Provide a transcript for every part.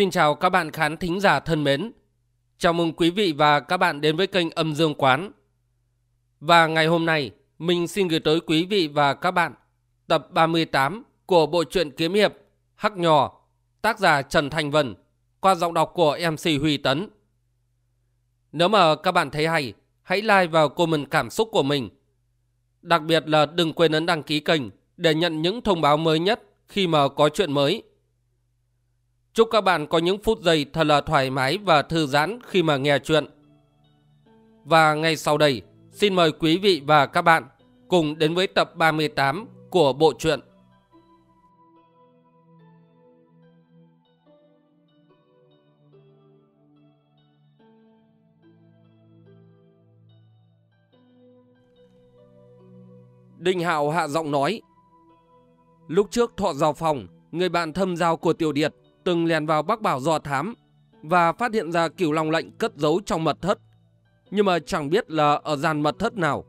Xin chào các bạn khán thính giả thân mến. Chào mừng quý vị và các bạn đến với kênh Âm Dương Quán. Và ngày hôm nay, mình xin gửi tới quý vị và các bạn tập 38 của bộ truyện kiếm hiệp Hắc Nhỏ, tác giả Trần Thành Vân, qua giọng đọc của MC Huy Tấn. Nếu mà các bạn thấy hay, hãy like vào comment cảm xúc của mình. Đặc biệt là đừng quên ấn đăng ký kênh để nhận những thông báo mới nhất khi mà có chuyện mới. Chúc các bạn có những phút giây thật là thoải mái và thư giãn khi mà nghe chuyện. Và ngay sau đây, xin mời quý vị và các bạn cùng đến với tập 38 của bộ truyện. Đinh Hạo hạ giọng nói Lúc trước thọ vào phòng Người bạn thâm giao của Tiểu Điệt từng lèn vào Bắc Bảo dò thám và phát hiện ra cửu long lệnh cất giấu trong mật thất, nhưng mà chẳng biết là ở gian mật thất nào.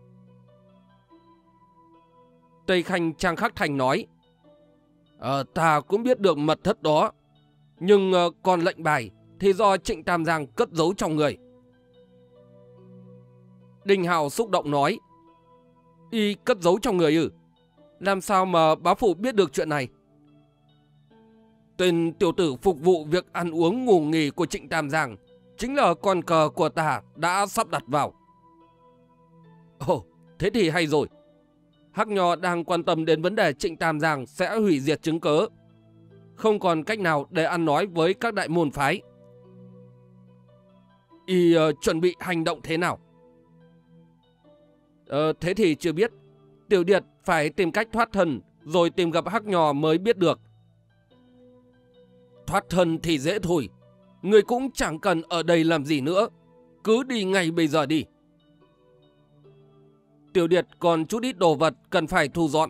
Tây Khanh Trang Khắc Thành nói, Ờ, ta cũng biết được mật thất đó, nhưng uh, còn lệnh bài thì do Trịnh Tam Giang cất giấu trong người. Đình Hào xúc động nói, Y cất giấu trong người ư? Làm sao mà bá phụ biết được chuyện này? Tên tiểu tử phục vụ việc ăn uống ngủ nghỉ của Trịnh Tam Giang chính là con cờ của ta đã sắp đặt vào. Ồ, thế thì hay rồi. Hắc Nho đang quan tâm đến vấn đề Trịnh Tam Giang sẽ hủy diệt chứng cớ. Không còn cách nào để ăn nói với các đại môn phái. Y uh, chuẩn bị hành động thế nào? Ờ, thế thì chưa biết. Tiểu Điệt phải tìm cách thoát thân rồi tìm gặp Hắc Nho mới biết được thoát thân thì dễ thôi. Người cũng chẳng cần ở đây làm gì nữa. Cứ đi ngay bây giờ đi. Tiểu Điệt còn chút ít đồ vật cần phải thu dọn.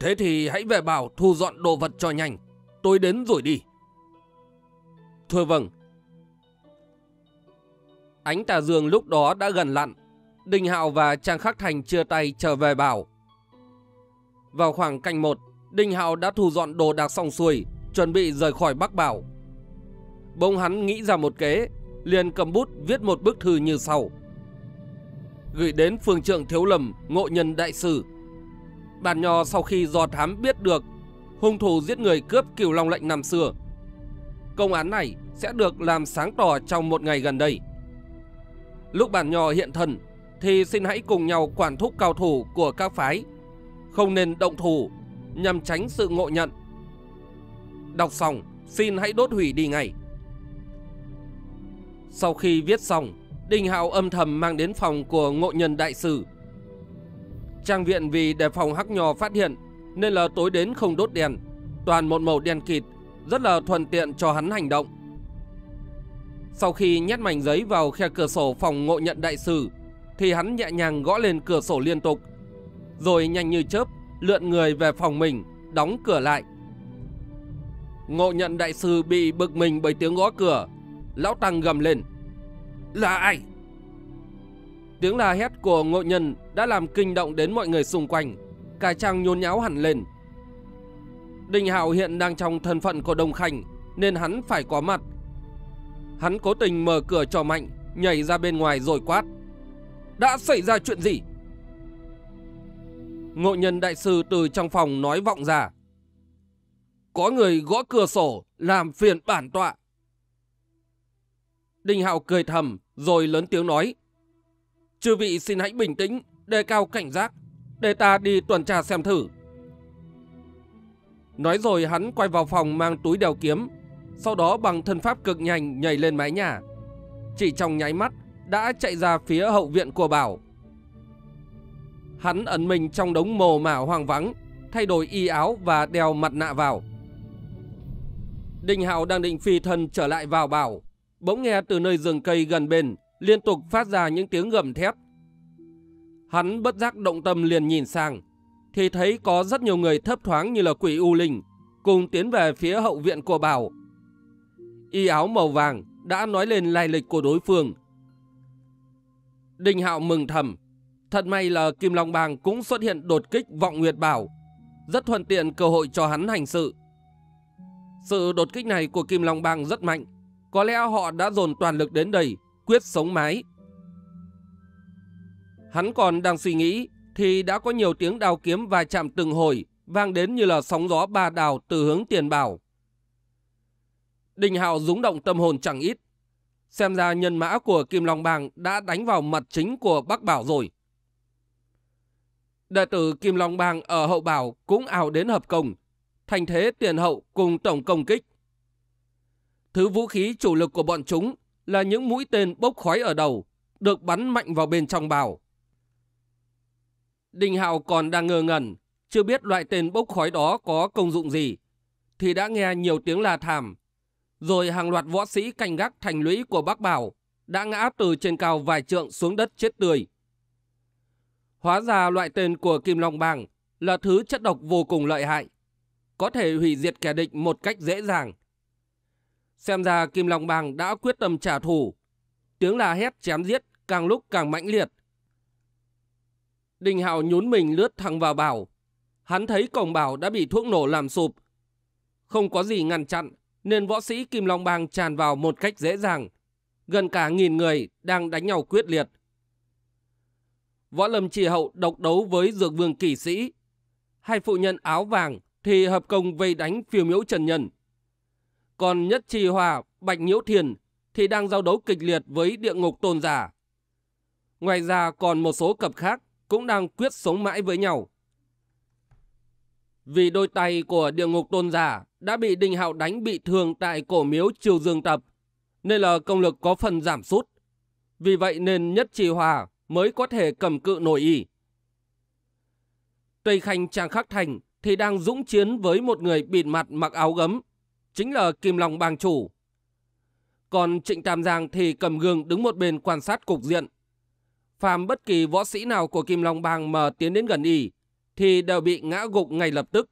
Thế thì hãy về bảo thu dọn đồ vật cho nhanh. Tôi đến rồi đi. Thưa vâng. Ánh tà dương lúc đó đã gần lặn. Đình Hạo và Trang Khắc Thành chia tay trở về bảo. Vào khoảng canh một, Đinh Hạo đã thu dọn đồ đạc xong xuôi, chuẩn bị rời khỏi Bắc Bảo. Bỗng hắn nghĩ ra một kế, liền cầm bút viết một bức thư như sau. Gửi đến phương trượng thiếu lầm, ngộ nhân đại sử. Bản nho sau khi dò thám biết được hung thủ giết người cướp cửu long lệnh năm xưa. Công án này sẽ được làm sáng tỏ trong một ngày gần đây. Lúc bản nho hiện thần thì xin hãy cùng nhau quản thúc cao thủ của các phái, không nên động thủ nhằm tránh sự ngộ nhận Đọc xong, xin hãy đốt hủy đi ngay. Sau khi viết xong, Đinh Hạo âm thầm mang đến phòng của ngộ nhân đại sư. Trang viện vì đề phòng hắc nhò phát hiện nên là tối đến không đốt đèn, toàn một màu đen kịt, rất là thuận tiện cho hắn hành động. Sau khi nhét mảnh giấy vào khe cửa sổ phòng ngộ nhận đại sư, thì hắn nhẹ nhàng gõ lên cửa sổ liên tục, rồi nhanh như chớp lượn người về phòng mình, đóng cửa lại. Ngộ nhận đại sư bị bực mình bởi tiếng gõ cửa. Lão Tăng gầm lên. Là ai? Tiếng la hét của ngộ nhân đã làm kinh động đến mọi người xung quanh. Cả trang nhôn nháo hẳn lên. Đình Hạo hiện đang trong thân phận của Đông Khanh nên hắn phải có mặt. Hắn cố tình mở cửa cho mạnh, nhảy ra bên ngoài rồi quát. Đã xảy ra chuyện gì? Ngộ nhân đại sư từ trong phòng nói vọng ra. Có người gõ cửa sổ, làm phiền bản tọa. Đinh Hạo cười thầm, rồi lớn tiếng nói. Chư vị xin hãy bình tĩnh, đề cao cảnh giác, để ta đi tuần tra xem thử. Nói rồi hắn quay vào phòng mang túi đeo kiếm, sau đó bằng thân pháp cực nhanh nhảy lên mái nhà. Chỉ trong nháy mắt đã chạy ra phía hậu viện của Bảo. Hắn ẩn mình trong đống mồ mả hoang vắng, thay đổi y áo và đeo mặt nạ vào. Đinh Hạo đang định phi thân trở lại vào bảo, bỗng nghe từ nơi rừng cây gần bên liên tục phát ra những tiếng gầm thét. Hắn bất giác động tâm liền nhìn sang, thì thấy có rất nhiều người thấp thoáng như là quỷ u linh, cùng tiến về phía hậu viện của bảo. Y áo màu vàng đã nói lên lai lịch của đối phương. Đinh Hạo mừng thầm, thật may là Kim Long Bang cũng xuất hiện đột kích vọng nguyệt bảo, rất thuận tiện cơ hội cho hắn hành sự. Sự đột kích này của Kim Long Bang rất mạnh. Có lẽ họ đã dồn toàn lực đến đây, quyết sống mái. Hắn còn đang suy nghĩ thì đã có nhiều tiếng đào kiếm và chạm từng hồi vang đến như là sóng gió ba đào từ hướng tiền bảo. Đình Hạo rúng động tâm hồn chẳng ít. Xem ra nhân mã của Kim Long Bang đã đánh vào mặt chính của Bắc Bảo rồi. Đệ tử Kim Long Bang ở Hậu Bảo cũng ảo đến hợp công, thành thế tiền hậu cùng tổng công kích. Thứ vũ khí chủ lực của bọn chúng là những mũi tên bốc khói ở đầu, được bắn mạnh vào bên trong bào. Đình Hạo còn đang ngơ ngẩn, chưa biết loại tên bốc khói đó có công dụng gì, thì đã nghe nhiều tiếng la thảm. Rồi hàng loạt võ sĩ canh gác thành lũy của Bắc Bảo đã ngã từ trên cao vài trượng xuống đất chết tươi. Hóa ra loại tên của Kim Long Bàng là thứ chất độc vô cùng lợi hại có thể hủy diệt kẻ địch một cách dễ dàng. Xem ra Kim Long Bang đã quyết tâm trả thù. Tiếng la hét chém giết càng lúc càng mãnh liệt. Đình Hạo nhún mình lướt thẳng vào bảo. Hắn thấy cổng bảo đã bị thuốc nổ làm sụp. Không có gì ngăn chặn nên võ sĩ Kim Long Bang tràn vào một cách dễ dàng. Gần cả nghìn người đang đánh nhau quyết liệt. Võ Lâm Trì Hậu độc đấu với Dược Vương Kỳ Sĩ. Hai phụ nhân áo vàng thì hợp công vây đánh phiêu miếu Trần Nhân. Còn Nhất Trì Hòa, Bạch Nhiễu Thiền thì đang giao đấu kịch liệt với địa ngục tôn giả. Ngoài ra còn một số cặp khác cũng đang quyết sống mãi với nhau. Vì đôi tay của địa ngục tôn giả đã bị Đinh Hạo đánh bị thương tại cổ miếu Triều Dương Tập, nên là công lực có phần giảm sút. Vì vậy nên Nhất Trì Hòa mới có thể cầm cự nổi y. Tây Khanh Trang Khắc Thành thì đang dũng chiến với một người bịt mặt mặc áo gấm, chính là Kim Long bang chủ. Còn Trịnh Tam Giang thì cầm gương đứng một bên quan sát cục diện. Phàm bất kỳ võ sĩ nào của Kim Long bang mà tiến đến gần y thì đều bị ngã gục ngay lập tức.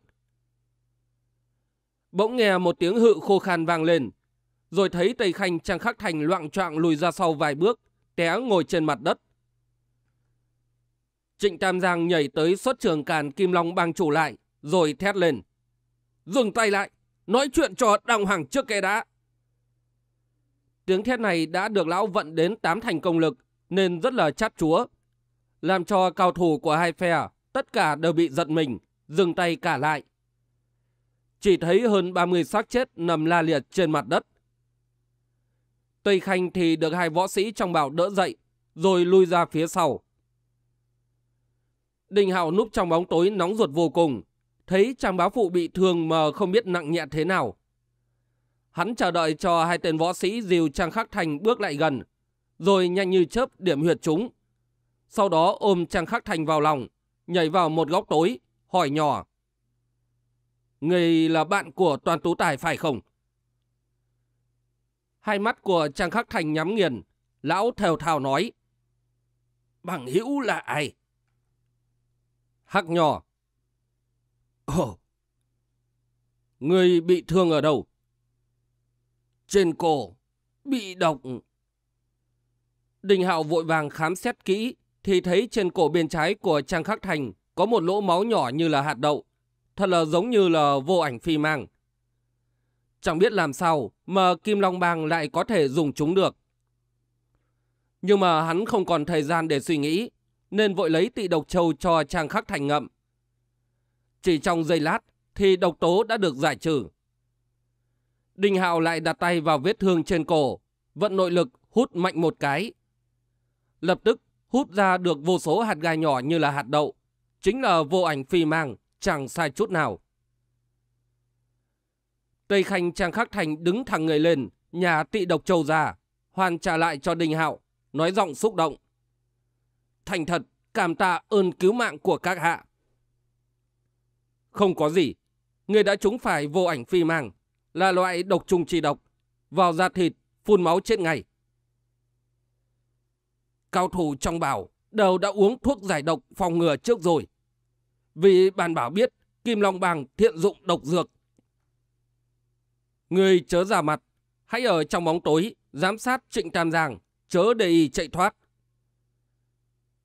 Bỗng nghe một tiếng hự khô khan vang lên, rồi thấy Tây Khanh Trang Khắc Thành loạn trọng lùi ra sau vài bước, té ngồi trên mặt đất. Trịnh Tam Giang nhảy tới xuất trường càn Kim Long bang chủ lại, rồi thét lên. Dừng tay lại, nói chuyện cho đồng hàng trước cây đã. Tiếng thét này đã được lão vận đến tám thành công lực nên rất là chát chúa. Làm cho cao thủ của hai phe tất cả đều bị giận mình, dừng tay cả lại. Chỉ thấy hơn 30 xác chết nằm la liệt trên mặt đất. Tây Khanh thì được hai võ sĩ trong bảo đỡ dậy, rồi lui ra phía sau. Đình Hạo núp trong bóng tối nóng ruột vô cùng, thấy chàng báo phụ bị thương mà không biết nặng nhẹ thế nào. Hắn chờ đợi cho hai tên võ sĩ dìu Trang Khắc Thành bước lại gần, rồi nhanh như chớp điểm huyệt chúng. Sau đó ôm Trang Khắc Thành vào lòng, nhảy vào một góc tối, hỏi nhỏ. Người là bạn của Toàn Tú Tài phải không? Hai mắt của Trang Khắc Thành nhắm nghiền, lão thều thào nói. Bằng hữu là ai? Hắc nhỏ, Ồ! Người bị thương ở đâu? Trên cổ, bị độc. Đình Hạo vội vàng khám xét kỹ thì thấy trên cổ bên trái của Trang Khắc Thành có một lỗ máu nhỏ như là hạt đậu. Thật là giống như là vô ảnh phi mang. Chẳng biết làm sao mà Kim Long Bang lại có thể dùng chúng được. Nhưng mà hắn không còn thời gian để suy nghĩ nên vội lấy tị độc châu cho Trang Khắc Thành ngậm chỉ trong giây lát thì độc tố đã được giải trừ. Đinh Hạo lại đặt tay vào vết thương trên cổ, vận nội lực hút mạnh một cái. Lập tức hút ra được vô số hạt gai nhỏ như là hạt đậu, chính là vô ảnh phi mang, chẳng sai chút nào. Tây Khanh Trang Khắc Thành đứng thẳng người lên, nhà tị độc châu già hoàn trả lại cho Đinh Hạo, nói giọng xúc động. Thành thật, cảm tạ ơn cứu mạng của các hạ. Không có gì. Người đã trúng phải vô ảnh phi màng, là loại độc trùng trì độc. Vào da thịt, phun máu chết ngay. Cao thủ trong bảo đều đã uống thuốc giải độc phòng ngừa trước rồi. Vì bàn bảo biết Kim Long Bàng thiện dụng độc dược. Người chớ giả mặt, hãy ở trong bóng tối, giám sát trịnh tam giang, chớ để y chạy thoát.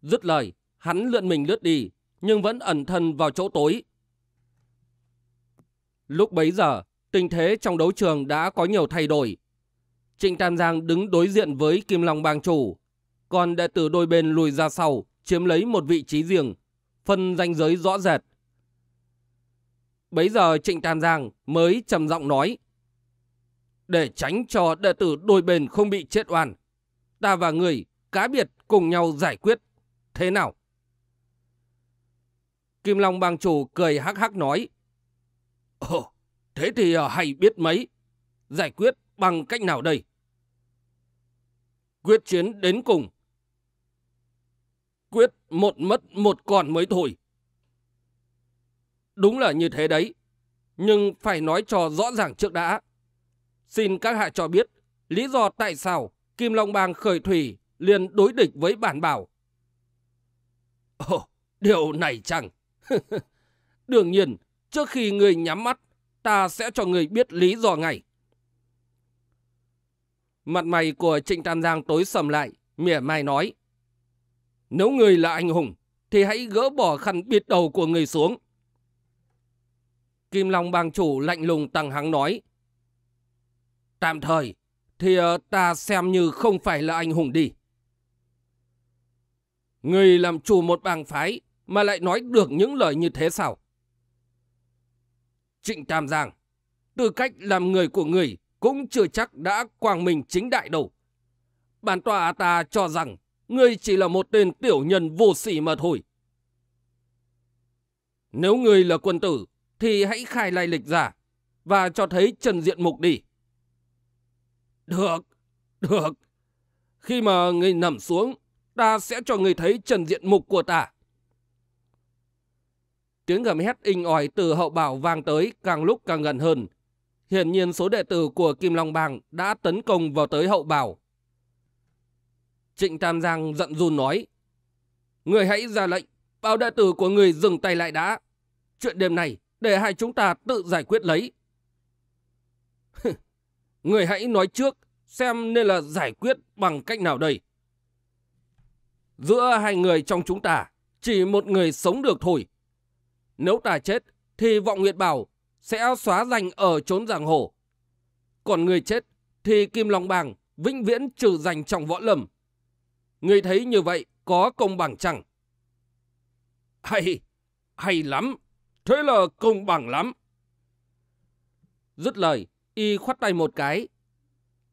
Dứt lời, hắn lượn mình lướt đi, nhưng vẫn ẩn thân vào chỗ tối, Lúc bấy giờ, tình thế trong đấu trường đã có nhiều thay đổi. Trịnh Tam Giang đứng đối diện với Kim Long Bang Chủ, còn đệ tử đôi bên lùi ra sau, chiếm lấy một vị trí riêng, phân ranh giới rõ rệt. Bấy giờ Trịnh Tam Giang mới trầm giọng nói, Để tránh cho đệ tử đôi bên không bị chết oan, ta và người cá biệt cùng nhau giải quyết, thế nào? Kim Long Bang Chủ cười hắc hắc nói, Ồ, thế thì à, hay biết mấy. Giải quyết bằng cách nào đây? Quyết chiến đến cùng. Quyết một mất một còn mới thôi. Đúng là như thế đấy. Nhưng phải nói cho rõ ràng trước đã. Xin các hạ cho biết lý do tại sao Kim Long Bang khởi thủy liền đối địch với bản bảo. Ồ, điều này chẳng. Đương nhiên, Trước khi người nhắm mắt, ta sẽ cho người biết lý do ngay. Mặt mày của Trịnh Tam Giang tối sầm lại, mỉa mai nói. Nếu người là anh hùng, thì hãy gỡ bỏ khăn biệt đầu của người xuống. Kim Long bang chủ lạnh lùng tăng hắng nói. Tạm thời, thì ờ, ta xem như không phải là anh hùng đi. Người làm chủ một bang phái mà lại nói được những lời như thế sao? Trịnh Tam Giang. Tư cách làm người của người cũng chưa chắc đã quang minh chính đại đâu. Bản tòa ta cho rằng ngươi chỉ là một tên tiểu nhân vô sỉ mà thôi. Nếu ngươi là quân tử thì hãy khai lai lịch giả và cho thấy trần diện mục đi. Được, được. Khi mà ngươi nằm xuống, ta sẽ cho ngươi thấy trần diện mục của ta. Tiếng gầm hét inh ỏi từ hậu bảo vang tới càng lúc càng gần hơn. Hiển nhiên số đệ tử của Kim Long Bang đã tấn công vào tới hậu bảo. Trịnh Tam Giang giận run nói. Người hãy ra lệnh, bao đệ tử của người dừng tay lại đã. Chuyện đêm này để hai chúng ta tự giải quyết lấy. người hãy nói trước xem nên là giải quyết bằng cách nào đây. Giữa hai người trong chúng ta, chỉ một người sống được thôi. Nếu ta chết thì vọng nguyệt bảo sẽ xóa danh ở chốn giang hồ. Còn người chết thì kim long bàng vĩnh viễn trừ danh trong võ lâm. Người thấy như vậy có công bằng chẳng? Hay, hay lắm. Thế là công bằng lắm. Dứt lời, y khoát tay một cái.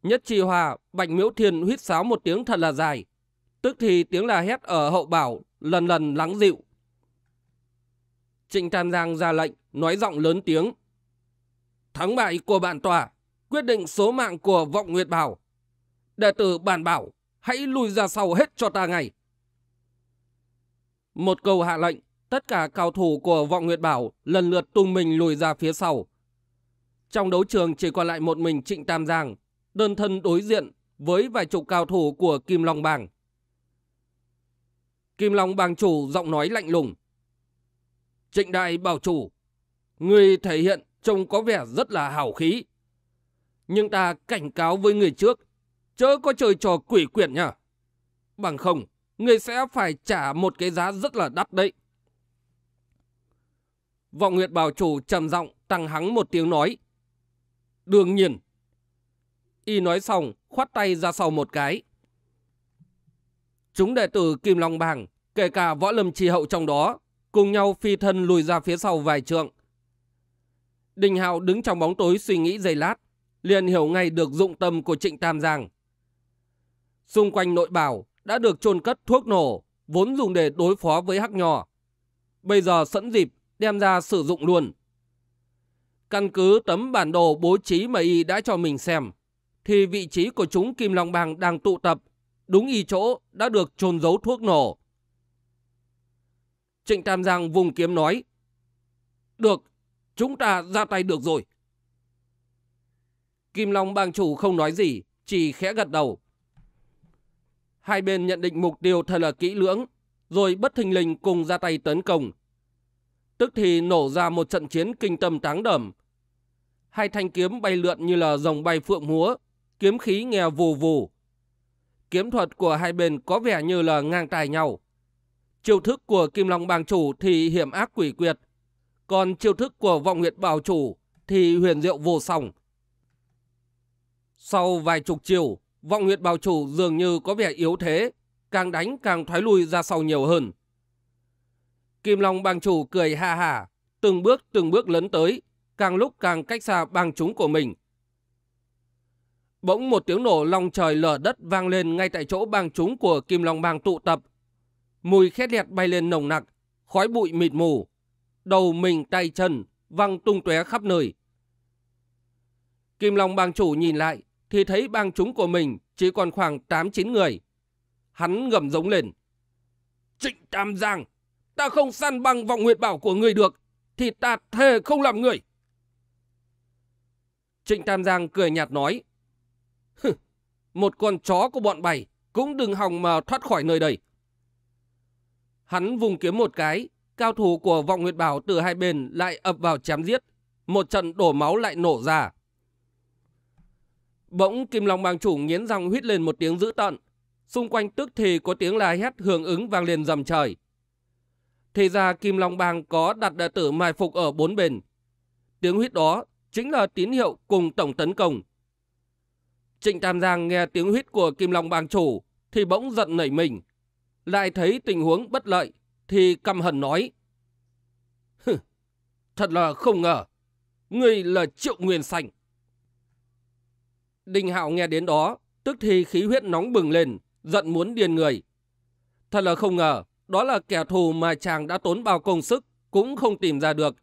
Nhất trì hòa, bạch miễu thiên huýt sáo một tiếng thật là dài. Tức thì tiếng là hét ở hậu bảo lần lần lắng dịu. Trịnh Tam Giang ra lệnh, nói giọng lớn tiếng. Thắng bại của bản tòa, quyết định số mạng của Vọng Nguyệt Bảo. Đệ tử bản bảo, hãy lùi ra sau hết cho ta ngay. Một câu hạ lệnh, tất cả cao thủ của Vọng Nguyệt Bảo lần lượt tung mình lùi ra phía sau. Trong đấu trường chỉ còn lại một mình Trịnh Tam Giang, đơn thân đối diện với vài chục cao thủ của Kim Long Bàng. Kim Long Bàng chủ giọng nói lạnh lùng. Trịnh đại bảo chủ, người thể hiện trông có vẻ rất là hào khí. Nhưng ta cảnh cáo với người trước, chớ có chơi trò quỷ quyển nhá. Bằng không, người sẽ phải trả một cái giá rất là đắt đấy. Vọng Nguyệt bảo chủ trầm giọng tăng hắng một tiếng nói. Đương nhiên. Y nói xong, khoát tay ra sau một cái. Chúng đệ tử Kim Long Bàng, kể cả võ lâm trì hậu trong đó, cùng nhau phi thân lùi ra phía sau vài trượng. Đình Hạo đứng trong bóng tối suy nghĩ giây lát, liền hiểu ngay được dụng tâm của Trịnh Tam Giang. Xung quanh nội bảo đã được chôn cất thuốc nổ, vốn dùng để đối phó với hắc nhỏ. Bây giờ sẵn dịp đem ra sử dụng luôn. Căn cứ tấm bản đồ bố trí mà y đã cho mình xem, thì vị trí của chúng Kim Long Bang đang tụ tập, đúng y chỗ đã được chôn giấu thuốc nổ Trịnh Tam Giang vùng kiếm nói. Được, chúng ta ra tay được rồi. Kim Long bang chủ không nói gì, chỉ khẽ gật đầu. Hai bên nhận định mục tiêu thật là kỹ lưỡng, rồi bất thình lình cùng ra tay tấn công. Tức thì nổ ra một trận chiến kinh tâm táng đầm. Hai thanh kiếm bay lượn như là dòng bay phượng múa, kiếm khí nghe vù vù. Kiếm thuật của hai bên có vẻ như là ngang tài nhau. Chiêu thức của Kim Long Bàng Chủ thì hiểm ác quỷ quyệt. Còn chiêu thức của Vọng nguyệt Bảo Chủ thì huyền diệu vô song. Sau vài chục chiều, Vọng nguyệt Bảo Chủ dường như có vẻ yếu thế, càng đánh càng thoái lui ra sau nhiều hơn. Kim Long Bàng Chủ cười ha ha, từng bước từng bước lấn tới, càng lúc càng cách xa bang chúng của mình. Bỗng một tiếng nổ long trời lở đất vang lên ngay tại chỗ bang chúng của Kim Long Bang tụ tập Mùi khét lẹt bay lên nồng nặc, khói bụi mịt mù. Đầu mình tay chân, văng tung tóe khắp nơi. Kim Long bang chủ nhìn lại thì thấy bang chúng của mình chỉ còn khoảng 8-9 người. Hắn ngầm giống lên. Trịnh Tam Giang, ta không săn bằng vọng nguyệt bảo của người được, thì ta thề không làm người. Trịnh Tam Giang cười nhạt nói. Một con chó của bọn bày cũng đừng hòng mà thoát khỏi nơi đây. Hắn vùng kiếm một cái, cao thủ của vọng nguyệt bảo từ hai bên lại ập vào chém giết. Một trận đổ máu lại nổ ra. Bỗng Kim Long bang chủ nghiến răng huýt lên một tiếng dữ tận. Xung quanh tức thì có tiếng la hét hưởng ứng vang lên dầm trời. Thì ra Kim Long bang có đặt đệ tử mai phục ở bốn bên. Tiếng huýt đó chính là tín hiệu cùng tổng tấn công. Trịnh Tam Giang nghe tiếng huýt của Kim Long bang chủ thì bỗng giận nảy mình lại thấy tình huống bất lợi, thì căm hận nói. thật là không ngờ, ngươi là triệu nguyên sành. Đinh Hạo nghe đến đó, tức thì khí huyết nóng bừng lên, giận muốn điên người. Thật là không ngờ, đó là kẻ thù mà chàng đã tốn bao công sức, cũng không tìm ra được.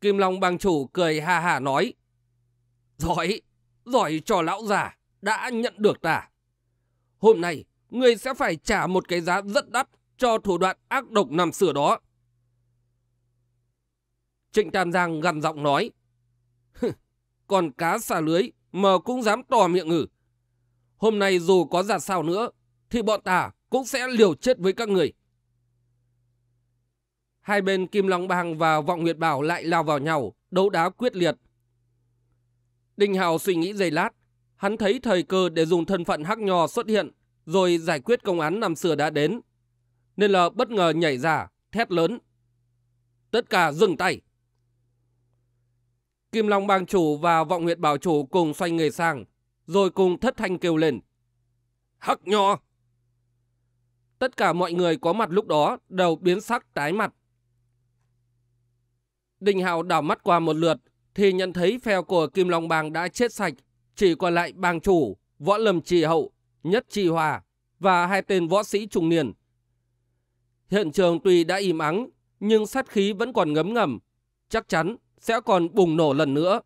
Kim Long bang chủ cười ha hà nói. Giỏi, giỏi cho lão già, đã nhận được ta. Hôm nay, người sẽ phải trả một cái giá rất đắt cho thủ đoạn ác độc nằm sửa đó. Trịnh Tam Giang gằn giọng nói, còn cá xả lưới mà cũng dám tò miệng ngử. Hôm nay dù có ra sao nữa, thì bọn ta cũng sẽ liều chết với các người. Hai bên Kim Long Bang và Vọng Nguyệt Bảo lại lao vào nhau, đấu đá quyết liệt. Đinh Hào suy nghĩ giây lát, hắn thấy thời cơ để dùng thân phận hắc nho xuất hiện rồi giải quyết công án năm xưa đã đến. Nên là bất ngờ nhảy ra, thét lớn. Tất cả dừng tay. Kim Long bang chủ và vọng nguyệt bảo chủ cùng xoay người sang, rồi cùng thất thanh kêu lên. Hắc nho! Tất cả mọi người có mặt lúc đó đều biến sắc tái mặt. Đình Hạo đảo mắt qua một lượt thì nhận thấy phe của Kim Long Bang đã chết sạch, chỉ còn lại bang chủ, võ lâm trì hậu Nhất Trì Hòa và hai tên võ sĩ trung niên. Hiện trường tuy đã im ắng, nhưng sát khí vẫn còn ngấm ngầm, chắc chắn sẽ còn bùng nổ lần nữa.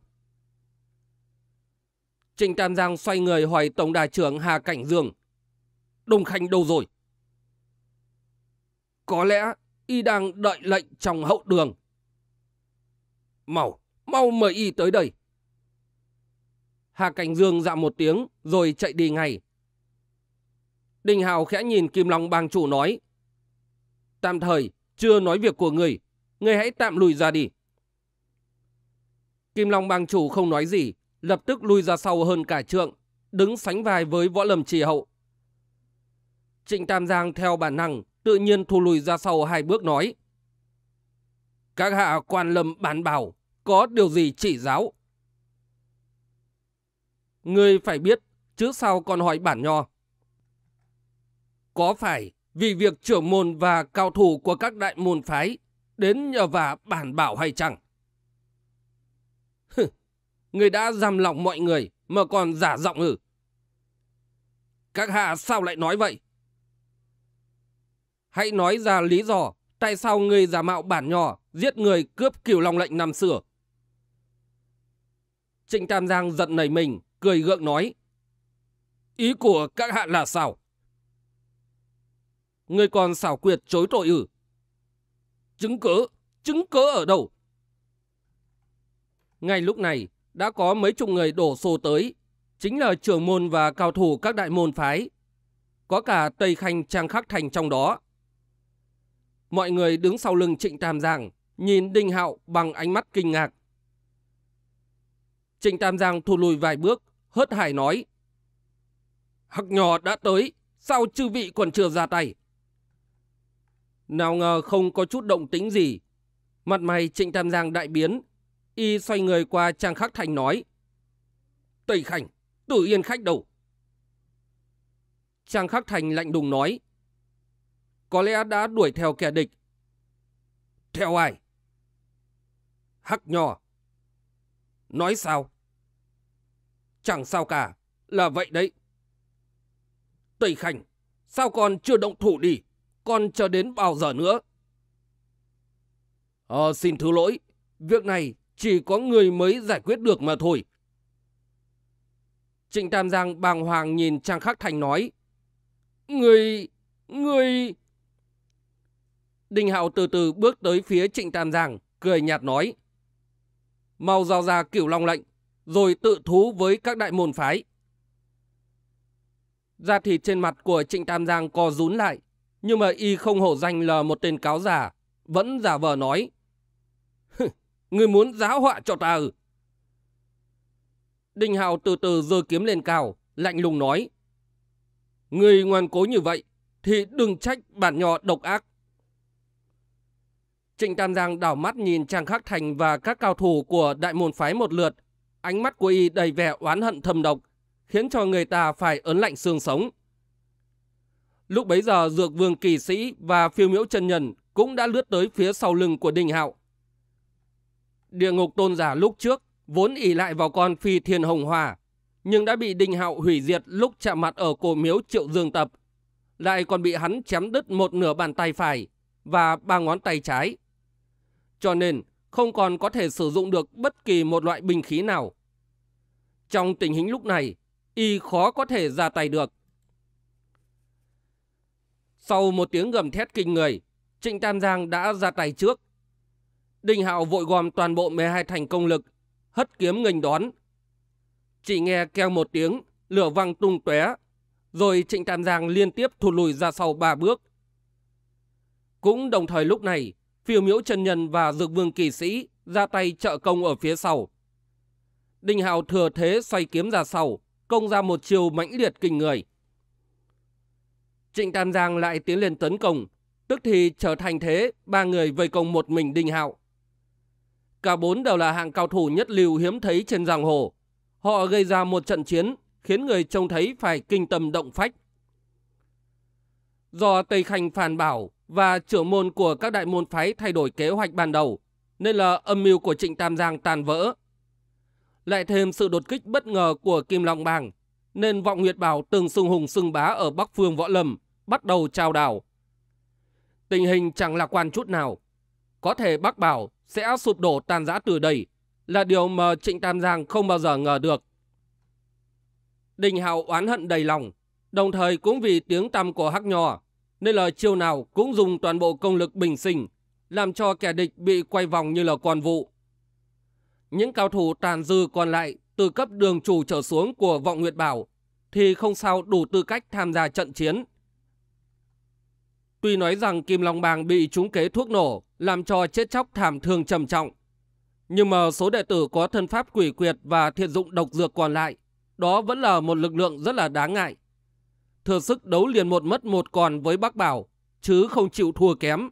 Trịnh Tam Giang xoay người hỏi Tổng đà trưởng Hà Cảnh Dương. Đồng Khanh đâu rồi? Có lẽ y đang đợi lệnh trong hậu đường. Mau, mau mời y tới đây. Hà Cảnh Dương dạ một tiếng rồi chạy đi ngay, Đình Hào khẽ nhìn Kim Long bang chủ nói. Tạm thời, chưa nói việc của người. Người hãy tạm lùi ra đi. Kim Long bang chủ không nói gì, lập tức lùi ra sau hơn cả trượng, đứng sánh vai với võ lầm trì hậu. Trịnh Tam Giang theo bản năng, tự nhiên thu lùi ra sau hai bước nói. Các hạ quan lâm bàn bảo, có điều gì chỉ giáo? Người phải biết, chứ sao còn hỏi bản nho. Có phải vì việc trưởng môn và cao thủ của các đại môn phái đến nhờ và bản bảo hay chẳng? người đã giam lòng mọi người mà còn giả giọng ư? Các hạ sao lại nói vậy? Hãy nói ra lý do tại sao người giả mạo bản nhỏ giết người cướp cửu long lệnh năm xưa. Trịnh Tam Giang giận nảy mình, cười gượng nói. Ý của các hạ là sao? Người còn xảo quyệt chối tội ư? Chứng cứ, chứng cứ ở đâu? Ngay lúc này, đã có mấy chục người đổ xô tới, chính là trưởng môn và cao thủ các đại môn phái. Có cả Tây Khanh Trang Khắc Thành trong đó. Mọi người đứng sau lưng Trịnh Tam Giang, nhìn Đinh Hạo bằng ánh mắt kinh ngạc. Trịnh Tam Giang thu lùi vài bước, hớt hải nói. Hắc nhỏ đã tới, sao chư vị còn chưa ra tay? Nào ngờ không có chút động tĩnh gì. Mặt mày Trịnh Tam Giang đại biến. Y xoay người qua Trang Khắc Thành nói. Tây Khanh, Tử Yên khách đâu? Trang Khắc Thành lạnh đùng nói. Có lẽ đã đuổi theo kẻ địch. Theo ai? Hắc nhỏ. Nói sao? Chẳng sao cả, là vậy đấy. Tây Khanh, sao còn chưa động thủ đi? Con chờ đến bao giờ nữa? Ờ, xin thứ lỗi. Việc này chỉ có người mới giải quyết được mà thôi. Trịnh Tam Giang bàng hoàng nhìn Trang Khắc Thành nói. Người... người... Đinh Hạo từ từ bước tới phía Trịnh Tam Giang, cười nhạt nói. Mau giao ra cửu long lệnh, rồi tự thú với các đại môn phái. ra thịt trên mặt của Trịnh Tam Giang co rún lại, nhưng mà y không hổ danh là một tên cáo giả, vẫn giả vờ nói. Người muốn giáo họa cho ta ừ. Đình Hào từ từ giơ kiếm lên cao, lạnh lùng nói. Người ngoan cố như vậy, thì đừng trách bản nhỏ độc ác. Trịnh Tam Giang đảo mắt nhìn Trang Khắc Thành và các cao thủ của đại môn phái một lượt. Ánh mắt của y đầy vẻ oán hận thầm độc, khiến cho người ta phải ớn lạnh xương sống. Lúc bấy giờ Dược Vương Kỳ Sĩ và phiêu miễu chân nhân cũng đã lướt tới phía sau lưng của đình Hạo. Địa ngục tôn giả lúc trước vốn ỉ lại vào con phi thiên hồng hòa, nhưng đã bị đình Hạo hủy diệt lúc chạm mặt ở cổ miếu triệu dương tập. Lại còn bị hắn chém đứt một nửa bàn tay phải và ba ngón tay trái. Cho nên không còn có thể sử dụng được bất kỳ một loại binh khí nào. Trong tình hình lúc này, y khó có thể ra tay được sau một tiếng gầm thét kinh người, Trịnh Tam Giang đã ra tay trước. Đình Hạo vội gom toàn bộ 12 thành công lực, hất kiếm nghênh đón. Chỉ nghe kêu một tiếng, lửa văng tung tóe, rồi Trịnh Tam Giang liên tiếp thụt lùi ra sau ba bước. Cũng đồng thời lúc này, phiêu miễu chân nhân và dược vương kỳ sĩ ra tay trợ công ở phía sau. Đình Hạo thừa thế xoay kiếm ra sau, công ra một chiều mãnh liệt kinh người. Trịnh Tam Giang lại tiến lên tấn công, tức thì trở thành thế ba người vây công một mình Đinh Hạo. Cả bốn đều là hạng cao thủ nhất lưu hiếm thấy trên giang hồ. Họ gây ra một trận chiến khiến người trông thấy phải kinh tâm động phách. Do Tây Khanh phản bảo và trưởng môn của các đại môn phái thay đổi kế hoạch ban đầu, nên là âm mưu của Trịnh Tam Giang tan vỡ. Lại thêm sự đột kích bất ngờ của Kim Long Bàng, nên Vọng Nguyệt Bảo từng sung hùng xưng bá ở Bắc Phương Võ Lâm bắt đầu trao đảo. Tình hình chẳng lạc quan chút nào. Có thể bác bảo sẽ sụp đổ tan rã từ đây là điều mà Trịnh Tam Giang không bao giờ ngờ được. Đình Hạo oán hận đầy lòng, đồng thời cũng vì tiếng tăm của Hắc Nho, nên lời chiêu nào cũng dùng toàn bộ công lực bình sinh, làm cho kẻ địch bị quay vòng như là con vụ. Những cao thủ tàn dư còn lại từ cấp đường chủ trở xuống của Vọng Nguyệt Bảo thì không sao đủ tư cách tham gia trận chiến. Tuy nói rằng Kim Long Bang bị trúng kế thuốc nổ, làm cho chết chóc thảm thương trầm trọng. Nhưng mà số đệ tử có thân pháp quỷ quyệt và thiện dụng độc dược còn lại, đó vẫn là một lực lượng rất là đáng ngại. Thừa sức đấu liền một mất một còn với Bắc Bảo, chứ không chịu thua kém.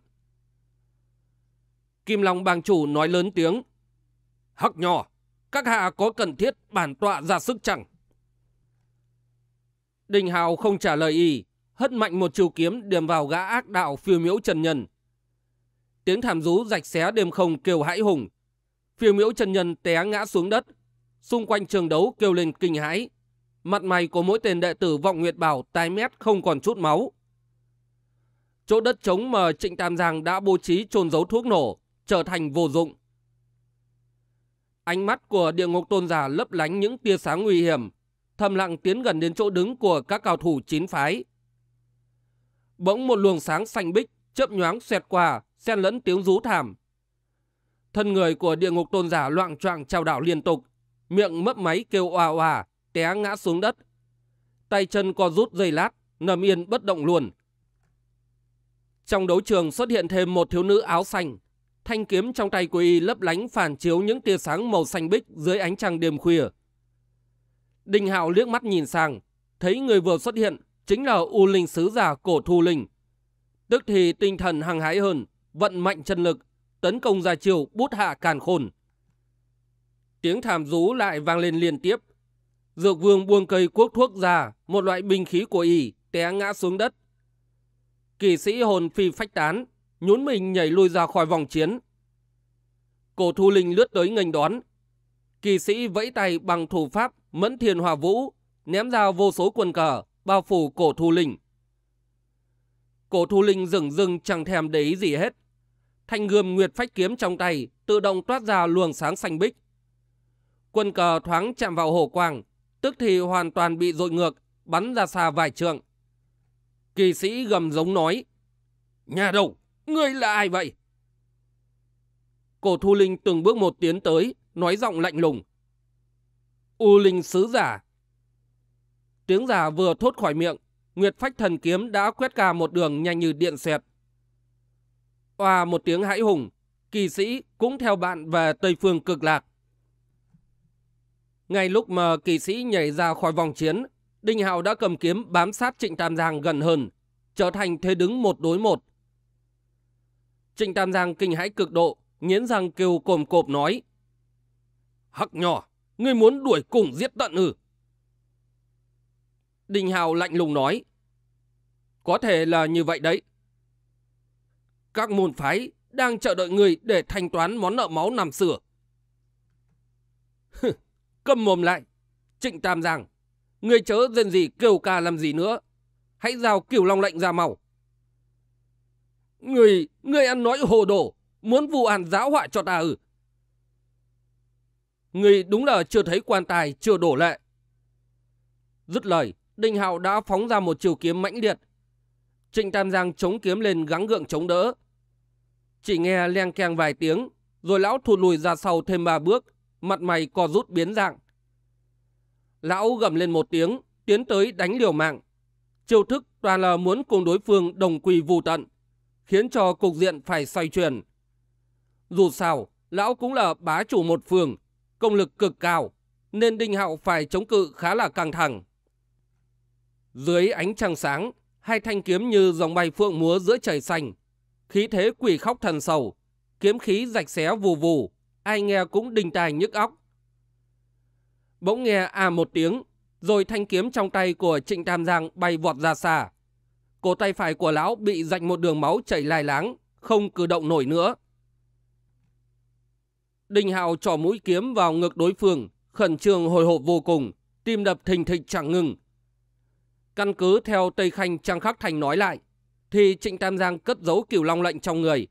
Kim Long bang chủ nói lớn tiếng. Hắc nhỏ, các hạ có cần thiết bản tọa ra sức chẳng? Đình Hào không trả lời y, hất mạnh một chiều kiếm điểm vào gã ác đạo phiêu miễu trần nhân. Tiếng thảm rú rạch xé đêm không kêu hãi hùng. Phiêu miễu trần nhân té ngã xuống đất. Xung quanh trường đấu kêu lên kinh hãi. Mặt mày của mỗi tên đệ tử vọng nguyệt bảo tai mét không còn chút máu. Chỗ đất trống mà Trịnh Tam Giang đã bố trí trôn giấu thuốc nổ trở thành vô dụng. Ánh mắt của địa ngục tôn giả lấp lánh những tia sáng nguy hiểm, thầm lặng tiến gần đến chỗ đứng của các cao thủ chín phái. Bỗng một luồng sáng xanh bích chớp nhoáng xẹt qua, xen lẫn tiếng rú thảm. Thân người của địa ngục tôn giả loạn choạng trao đảo liên tục, miệng mấp máy kêu oà oà, té ngã xuống đất. Tay chân co rút dây lát, nằm yên bất động luôn. Trong đấu trường xuất hiện thêm một thiếu nữ áo xanh. Thanh kiếm trong tay của y lấp lánh phản chiếu những tia sáng màu xanh bích dưới ánh trăng đêm khuya. Đình Hạo liếc mắt nhìn sang, thấy người vừa xuất hiện chính là U Linh Sứ Giả Cổ Thu Linh. Tức thì tinh thần hăng hái hơn, vận mạnh chân lực, tấn công ra chiều bút hạ càn khôn. Tiếng thảm rú lại vang lên liên tiếp. Dược vương buông cây quốc thuốc ra, một loại binh khí của ỉ té ngã xuống đất. Kỳ sĩ hồn phi phách tán, nhún mình nhảy lui ra khỏi vòng chiến. Cổ thu linh lướt tới nghênh đón. Kỳ sĩ vẫy tay bằng thủ pháp mẫn thiền hòa vũ, ném ra vô số quân cờ bao phủ cổ thu linh. Cổ thu linh rừng rưng chẳng thèm để ý gì hết. Thanh gươm nguyệt phách kiếm trong tay tự động toát ra luồng sáng xanh bích. Quân cờ thoáng chạm vào hổ quang, tức thì hoàn toàn bị dội ngược, bắn ra xa vài trượng. Kỳ sĩ gầm giống nói, Nhà đầu, ngươi là ai vậy? Cổ thu linh từng bước một tiến tới, nói giọng lạnh lùng. U linh sứ giả, Tiếng giả vừa thốt khỏi miệng, Nguyệt Phách Thần Kiếm đã quét cả một đường nhanh như điện xẹt. Oà một tiếng hãi hùng, kỳ sĩ cũng theo bạn về Tây Phương cực lạc. Ngay lúc mà kỳ sĩ nhảy ra khỏi vòng chiến, Đinh Hạo đã cầm kiếm bám sát Trịnh Tam Giang gần hơn, trở thành thế đứng một đối một. Trịnh Tam Giang kinh hãi cực độ, nghiến răng kêu cồm cộp nói. Hắc nhỏ, ngươi muốn đuổi cùng giết tận ư? Đình Hào lạnh lùng nói. Có thể là như vậy đấy. Các môn phái đang chờ đợi người để thanh toán món nợ máu nằm sửa. Cầm mồm lại. Trịnh Tam rằng: Người chớ dân gì kêu ca làm gì nữa. Hãy giao kiểu long lệnh ra màu. Người, người ăn nói hồ đồ. Muốn vụ án giáo họa cho ta ư? Người đúng là chưa thấy quan tài chưa đổ lệ. Dứt lời, Đinh Hạo đã phóng ra một chiều kiếm mãnh liệt. Trịnh Tam Giang chống kiếm lên gắng gượng chống đỡ. Chỉ nghe leng keng vài tiếng, rồi lão thụt lùi ra sau thêm ba bước, mặt mày co rút biến dạng. Lão gầm lên một tiếng, tiến tới đánh liều mạng. Chiêu thức toàn là muốn cùng đối phương đồng quỳ vù tận, khiến cho cục diện phải xoay chuyển. Dù sao, lão cũng là bá chủ một phường, công lực cực cao, nên Đinh Hạo phải chống cự khá là căng thẳng. Dưới ánh trăng sáng, hai thanh kiếm như dòng bay phượng múa giữa trời xanh. Khí thế quỷ khóc thần sầu, kiếm khí rạch xé vù vù, ai nghe cũng đình tài nhức óc. Bỗng nghe à một tiếng, rồi thanh kiếm trong tay của Trịnh Tam Giang bay vọt ra xa. Cổ tay phải của lão bị rạch một đường máu chảy lai láng, không cử động nổi nữa. Đình Hạo trỏ mũi kiếm vào ngực đối phương, khẩn trương hồi hộp vô cùng, tim đập thình thịch chẳng ngừng. Căn cứ theo Tây Khanh Trang Khắc Thành nói lại, thì Trịnh Tam Giang cất giấu cửu long lệnh trong người.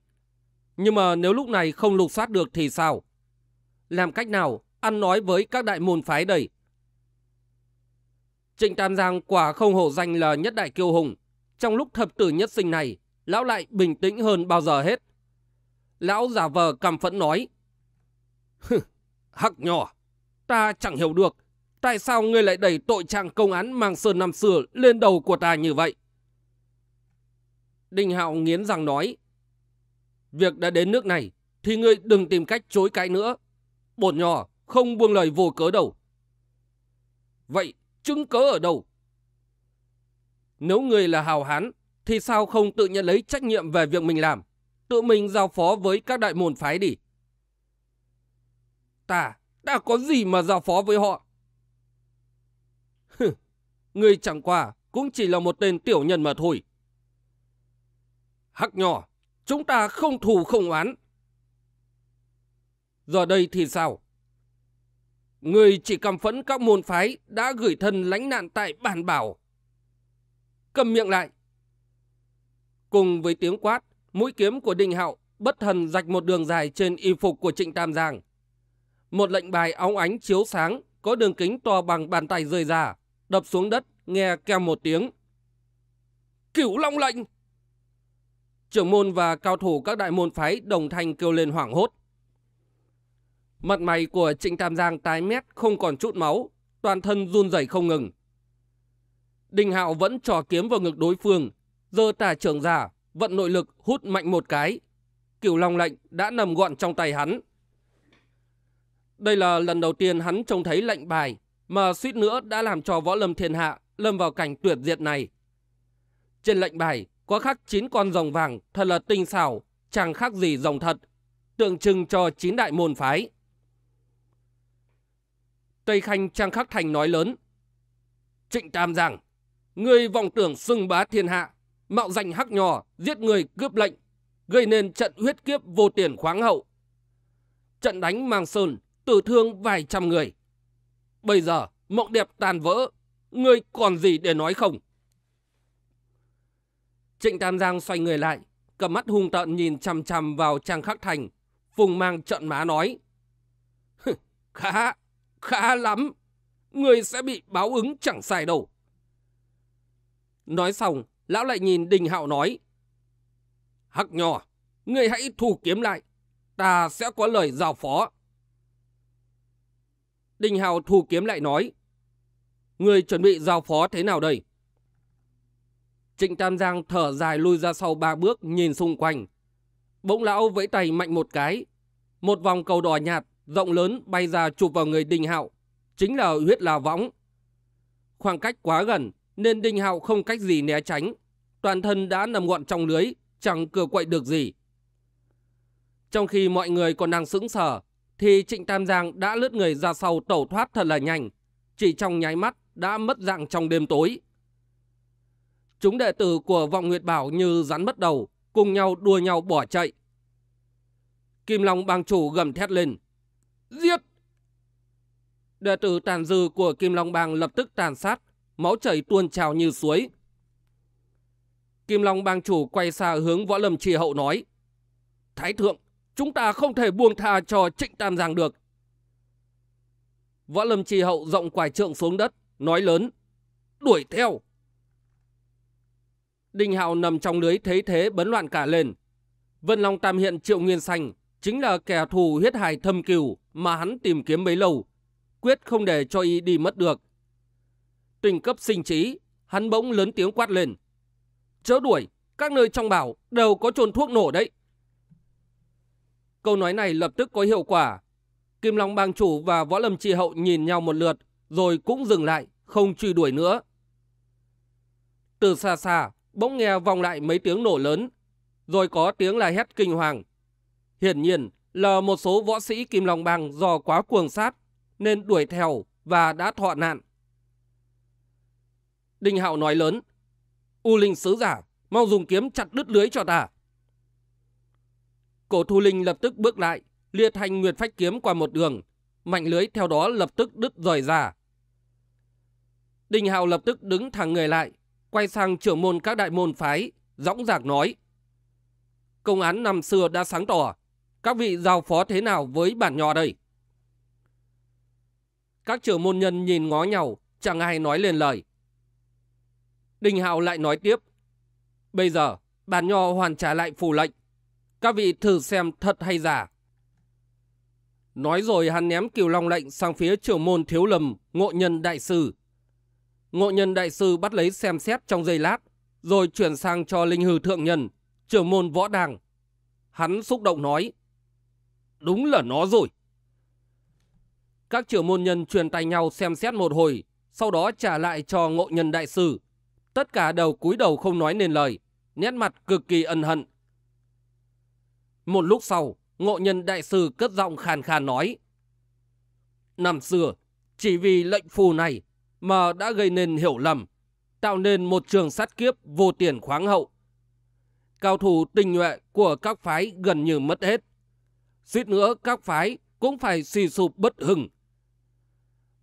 Nhưng mà nếu lúc này không lục soát được thì sao? Làm cách nào ăn nói với các đại môn phái đây? Trịnh Tam Giang quả không hổ danh là nhất đại kiêu hùng. Trong lúc thập tử nhất sinh này, lão lại bình tĩnh hơn bao giờ hết. Lão giả vờ cằm phẫn nói. Hắc nhỏ, ta chẳng hiểu được Tại sao ngươi lại đẩy tội trạng công án Mang Sơn năm xưa lên đầu của ta như vậy? Đinh Hạo nghiến răng nói. Việc đã đến nước này thì ngươi đừng tìm cách chối cãi nữa. Bổn nhỏ không buông lời vô cớ đâu. Vậy chứng cớ ở đâu? Nếu ngươi là hào hán thì sao không tự nhận lấy trách nhiệm về việc mình làm? Tự mình giao phó với các đại môn phái đi. Ta đã có gì mà giao phó với họ? Người chẳng qua cũng chỉ là một tên tiểu nhân mà thôi. Hắc nhỏ, chúng ta không thù không oán. Giờ đây thì sao? Người chỉ căm phẫn các môn phái đã gửi thân lãnh nạn tại bản bảo. Cầm miệng lại. Cùng với tiếng quát, mũi kiếm của Đinh Hạo bất thần rạch một đường dài trên y phục của Trịnh Tam Giang. Một lệnh bài óng ánh chiếu sáng có đường kính to bằng bàn tay rơi ra, đập xuống đất, nghe kèm một tiếng. Cửu Long lệnh! Trưởng môn và cao thủ các đại môn phái đồng thanh kêu lên hoảng hốt. Mặt mày của Trịnh Tam Giang tái mét không còn chút máu, toàn thân run rẩy không ngừng. Đình Hạo vẫn trò kiếm vào ngực đối phương, giơ tà trưởng giả, vận nội lực hút mạnh một cái. Cửu Long lệnh đã nằm gọn trong tay hắn. Đây là lần đầu tiên hắn trông thấy lệnh bài mà suýt nữa đã làm cho võ lâm thiên hạ lâm vào cảnh tuyệt diệt này. Trên lệnh bài có khắc 9 con rồng vàng thật là tinh xảo, chẳng khác gì rồng thật, tượng trưng cho 9 đại môn phái. Tây Khanh Trang Khắc Thành nói lớn, Trịnh Tam rằng, người vọng tưởng xưng bá thiên hạ, mạo danh hắc nhỏ, giết người cướp lệnh, gây nên trận huyết kiếp vô tiền khoáng hậu. Trận đánh Mang Sơn tử thương vài trăm người. Bây giờ, mộng đẹp tàn vỡ, ngươi còn gì để nói không? Trịnh Tam Giang xoay người lại, cầm mắt hung tợn nhìn chằm chằm vào Trang Khắc Thành, phùng mang trợn má nói. khá, khá lắm, ngươi sẽ bị báo ứng chẳng sai đâu. Nói xong, lão lại nhìn Đình Hạo nói. Hắc nhỏ, ngươi hãy thủ kiếm lại, ta sẽ có lời giao phó. Đình Hào thu kiếm lại nói. Người chuẩn bị giao phó thế nào đây? Trịnh Tam Giang thở dài lui ra sau ba bước nhìn xung quanh. Bỗng lão vẫy tay mạnh một cái. Một vòng cầu đỏ nhạt, rộng lớn bay ra chụp vào người Đình Hạo. Chính là huyết là võng. Khoảng cách quá gần nên Đình Hạo không cách gì né tránh. Toàn thân đã nằm gọn trong lưới, chẳng cửa quậy được gì. Trong khi mọi người còn đang sững sờ, thì Trịnh Tam Giang đã lướt người ra sau tẩu thoát thật là nhanh, chỉ trong nháy mắt đã mất dạng trong đêm tối. Chúng đệ tử của Vọng Nguyệt Bảo như rắn mất đầu, cùng nhau đua nhau bỏ chạy. Kim Long bang chủ gầm thét lên. Giết! Đệ tử tàn dư của Kim Long bang lập tức tàn sát, máu chảy tuôn trào như suối. Kim Long bang chủ quay xa hướng võ lâm trì hậu nói. Thái thượng, Chúng ta không thể buông tha cho Trịnh Tam Giang được. Võ Lâm Trì Hậu rộng quải trượng xuống đất, nói lớn, đuổi theo. Đinh Hạo nằm trong lưới thế thế bấn loạn cả lên. Vân Long Tam Hiện Triệu Nguyên Xanh chính là kẻ thù huyết hải thâm cừu mà hắn tìm kiếm mấy lâu, quyết không để cho y đi mất được. Tình cấp sinh trí, hắn bỗng lớn tiếng quát lên. Chớ đuổi, các nơi trong bảo đều có trồn thuốc nổ đấy. Câu nói này lập tức có hiệu quả. Kim Long bang chủ và Võ Lâm Tri Hậu nhìn nhau một lượt, rồi cũng dừng lại, không truy đuổi nữa. Từ xa xa, bỗng nghe vòng lại mấy tiếng nổ lớn, rồi có tiếng là hét kinh hoàng. Hiển nhiên là một số võ sĩ Kim Long bang do quá cuồng sát, nên đuổi theo và đã thọ nạn. Đinh Hạo nói lớn, U Linh Sứ Giả, mau dùng kiếm chặt đứt lưới cho ta. Cổ Thu Linh lập tức bước lại, liệt thanh Nguyệt Phách Kiếm qua một đường. Mạnh lưới theo đó lập tức đứt rời ra. Đình Hạo lập tức đứng thẳng người lại, quay sang trưởng môn các đại môn phái, dõng dạc nói. Công án năm xưa đã sáng tỏ, các vị giao phó thế nào với bản nhò đây? Các trưởng môn nhân nhìn ngó nhau, chẳng ai nói lên lời. Đình Hạo lại nói tiếp. Bây giờ, bản nhò hoàn trả lại phù lệnh, các vị thử xem thật hay giả. Nói rồi hắn ném cửu long lệnh sang phía trưởng môn thiếu lầm, ngộ nhân đại sư. Ngộ nhân đại sư bắt lấy xem xét trong giây lát, rồi chuyển sang cho linh hư thượng nhân, trưởng môn võ đàng. Hắn xúc động nói, đúng là nó rồi. Các trưởng môn nhân truyền tay nhau xem xét một hồi, sau đó trả lại cho ngộ nhân đại sư. Tất cả đầu cúi đầu không nói nên lời, nét mặt cực kỳ ân hận, một lúc sau, ngộ nhân đại sư cất giọng khàn khàn nói. Năm xưa, chỉ vì lệnh phù này mà đã gây nên hiểu lầm, tạo nên một trường sát kiếp vô tiền khoáng hậu. Cao thủ tinh nhuệ của các phái gần như mất hết. Suýt nữa các phái cũng phải suy sụp bất hưng.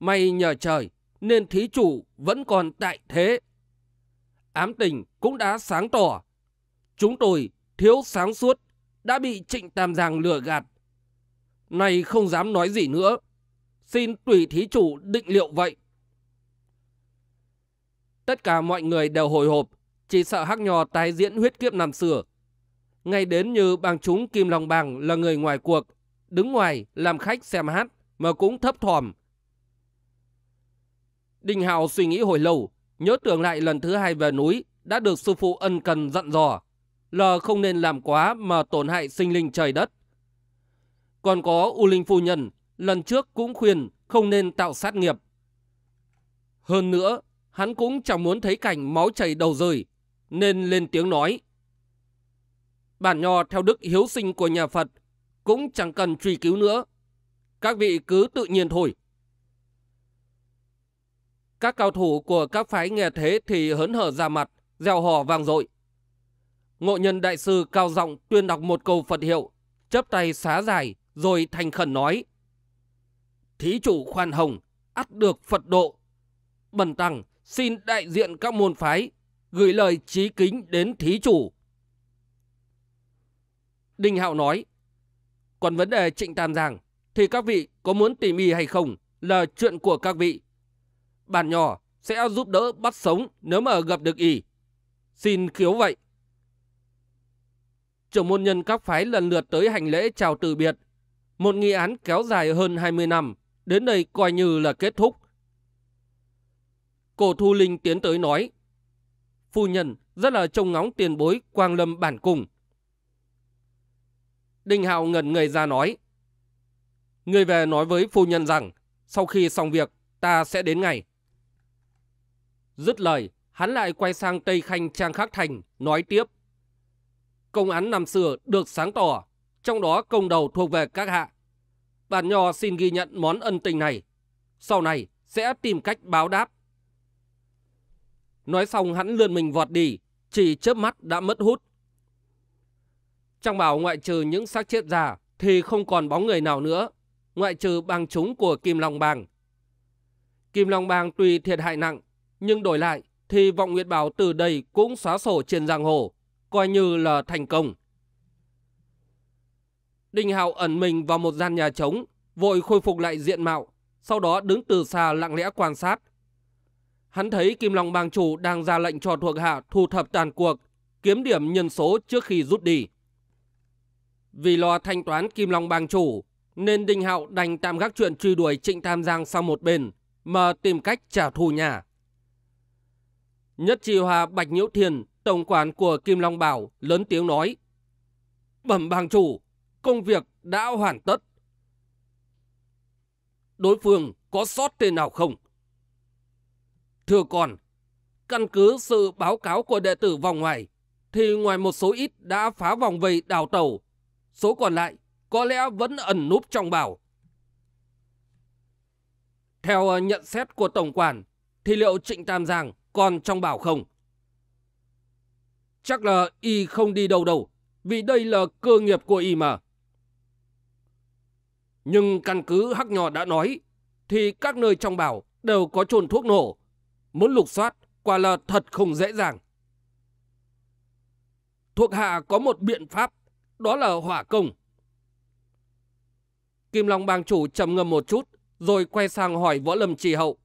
May nhờ trời nên thí chủ vẫn còn tại thế. Ám tình cũng đã sáng tỏ. Chúng tôi thiếu sáng suốt đã bị Trịnh Tam Giang lừa gạt. Này không dám nói gì nữa. Xin tùy thí chủ định liệu vậy. Tất cả mọi người đều hồi hộp, chỉ sợ Hắc Nhò tái diễn huyết kiếp năm xưa. Ngay đến như bằng chúng Kim Long bằng là người ngoài cuộc, đứng ngoài làm khách xem hát mà cũng thấp thòm. Đình Hào suy nghĩ hồi lâu, nhớ tưởng lại lần thứ hai về núi đã được sư phụ ân cần dặn dò là không nên làm quá mà tổn hại sinh linh trời đất. Còn có U Linh Phu Nhân lần trước cũng khuyên không nên tạo sát nghiệp. Hơn nữa, hắn cũng chẳng muốn thấy cảnh máu chảy đầu rơi, nên lên tiếng nói. Bản nho theo đức hiếu sinh của nhà Phật cũng chẳng cần truy cứu nữa. Các vị cứ tự nhiên thôi. Các cao thủ của các phái nghe thế thì hớn hở ra mặt, gieo hò vang dội. Ngộ nhân đại sư cao giọng tuyên đọc một câu Phật hiệu, chấp tay xá dài, rồi thành khẩn nói. Thí chủ khoan hồng, ắt được Phật độ. Bần tăng xin đại diện các môn phái, gửi lời trí kính đến thí chủ. Đinh Hạo nói, còn vấn đề trịnh tam giang, thì các vị có muốn tỉ mỉ hay không là chuyện của các vị. Bản nhỏ sẽ giúp đỡ bắt sống nếu mà gặp được ỉ. Xin khiếu vậy trưởng môn nhân các phái lần lượt tới hành lễ chào từ biệt. Một nghi án kéo dài hơn 20 năm, đến đây coi như là kết thúc. Cổ Thu Linh tiến tới nói, Phu nhân rất là trông ngóng tiền bối quang lâm bản cùng. Đinh Hạo ngẩn người ra nói, Người về nói với phu nhân rằng, sau khi xong việc, ta sẽ đến ngày Dứt lời, hắn lại quay sang Tây Khanh Trang Khắc Thành, nói tiếp công án năm xưa được sáng tỏ, trong đó công đầu thuộc về các hạ. Bản nho xin ghi nhận món ân tình này. Sau này sẽ tìm cách báo đáp. Nói xong hắn lươn mình vọt đi, chỉ chớp mắt đã mất hút. Trong bảo ngoại trừ những xác chết già thì không còn bóng người nào nữa, ngoại trừ bằng chúng của Kim Long Bàng. Kim Long Bàng tuy thiệt hại nặng, nhưng đổi lại thì vọng Nguyệt Bảo từ đây cũng xóa sổ trên giang hồ coi như là thành công. Đinh Hạo ẩn mình vào một gian nhà trống, vội khôi phục lại diện mạo, sau đó đứng từ xa lặng lẽ quan sát. Hắn thấy Kim Long bang chủ đang ra lệnh cho thuộc hạ thu thập tàn cuộc, kiếm điểm nhân số trước khi rút đi. Vì lo thanh toán Kim Long bang chủ, nên Đinh Hạo đành tạm gác chuyện truy đuổi Trịnh Tam Giang sang một bên, mà tìm cách trả thù nhà. Nhất trì hòa Bạch Nhiễu Thiên. Tổng quản của Kim Long Bảo lớn tiếng nói. Bẩm bàng chủ, công việc đã hoàn tất. Đối phương có sót tên nào không? Thưa còn, căn cứ sự báo cáo của đệ tử vòng ngoài, thì ngoài một số ít đã phá vòng vây đào tàu, số còn lại có lẽ vẫn ẩn núp trong bảo. Theo ờ, nhận xét của Tổng quản, thì liệu Trịnh Tam Giang còn trong bảo không? Chắc là y không đi đâu đâu, vì đây là cơ nghiệp của y mà. Nhưng căn cứ Hắc Nhỏ đã nói, thì các nơi trong bảo đều có trồn thuốc nổ. Muốn lục soát, quả là thật không dễ dàng. Thuộc hạ có một biện pháp, đó là hỏa công. Kim Long bang chủ trầm ngâm một chút, rồi quay sang hỏi võ lâm trì hậu.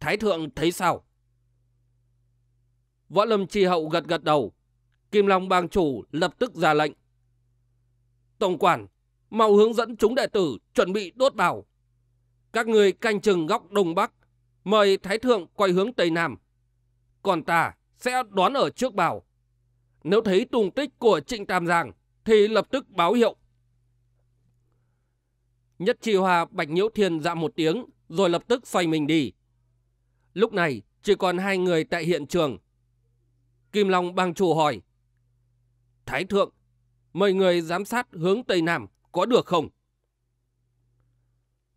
Thái thượng thấy sao? Võ Lâm Tri Hậu gật gật đầu. Kim Long bang chủ lập tức ra lệnh. Tổng quản, mau hướng dẫn chúng đệ tử chuẩn bị đốt bào. Các người canh chừng góc Đông Bắc, mời Thái Thượng quay hướng Tây Nam. Còn ta sẽ đón ở trước bào. Nếu thấy tung tích của Trịnh Tam Giang, thì lập tức báo hiệu. Nhất Trì Hòa Bạch Nhiễu Thiên dạ một tiếng, rồi lập tức xoay mình đi. Lúc này, chỉ còn hai người tại hiện trường Kim Long bang chủ hỏi. Thái thượng, mời người giám sát hướng Tây Nam có được không?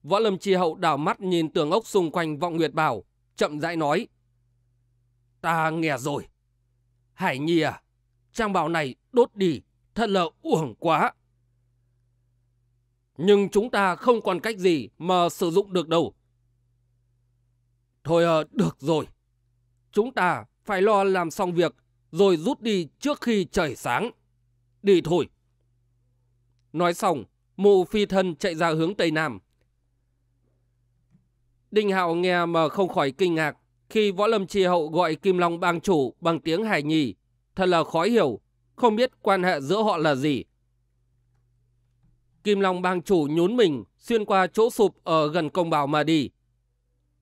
Võ Lâm Tri Hậu đảo mắt nhìn tường ốc xung quanh vọng nguyệt bảo, chậm rãi nói. Ta nghe rồi. Hải Nhi à, trang bảo này đốt đi, thật là uổng quá. Nhưng chúng ta không còn cách gì mà sử dụng được đâu. Thôi à, được rồi. Chúng ta phải lo làm xong việc rồi rút đi trước khi trời sáng. Đi thôi. Nói xong, mụ phi thân chạy ra hướng Tây Nam. Đinh Hạo nghe mà không khỏi kinh ngạc khi Võ Lâm Tri Hậu gọi Kim Long bang chủ bằng tiếng hài nhì. Thật là khó hiểu, không biết quan hệ giữa họ là gì. Kim Long bang chủ nhún mình xuyên qua chỗ sụp ở gần công bào mà đi.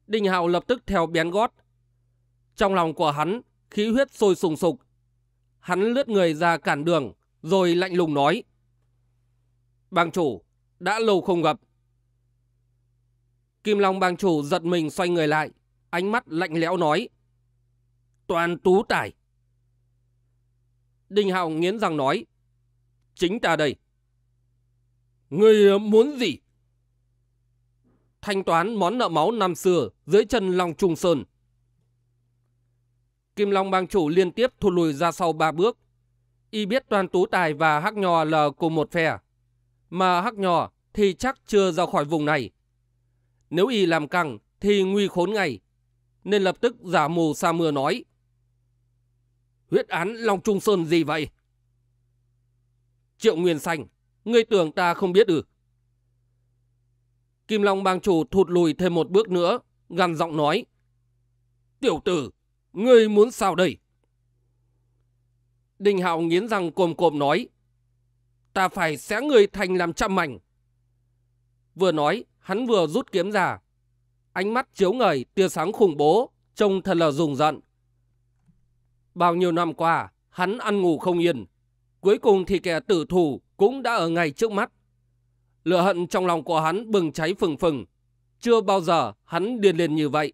Đinh Hạo lập tức theo bén gót. Trong lòng của hắn khí huyết sôi sùng sục. Hắn lướt người ra cản đường, rồi lạnh lùng nói. Bang chủ, đã lâu không gặp. Kim Long bang chủ giật mình xoay người lại, ánh mắt lạnh lẽo nói. Toàn tú tải. Đình Hạo nghiến răng nói. Chính ta đây. Người ờ, muốn gì? Thanh toán món nợ máu năm xưa dưới chân Long Trung Sơn. Kim Long bang chủ liên tiếp thụt lùi ra sau ba bước. Y biết Toàn Tú Tài và Hắc Nhò là cùng một phe. Mà Hắc Nhò thì chắc chưa ra khỏi vùng này. Nếu Y làm căng thì nguy khốn ngay. Nên lập tức giả mù sa mưa nói. Huyết án Long Trung Sơn gì vậy? Triệu Nguyên Xanh, ngươi tưởng ta không biết ư? Kim Long bang chủ thụt lùi thêm một bước nữa, gằn giọng nói. Tiểu tử, Ngươi muốn sao đây? Đình Hạo nghiến răng cồm cồm nói. Ta phải xé người thành làm trăm mảnh. Vừa nói, hắn vừa rút kiếm ra. Ánh mắt chiếu ngời, tia sáng khủng bố, trông thật là rùng rợn. Bao nhiêu năm qua, hắn ăn ngủ không yên. Cuối cùng thì kẻ tử thủ cũng đã ở ngay trước mắt. Lửa hận trong lòng của hắn bừng cháy phừng phừng. Chưa bao giờ hắn điên lên như vậy.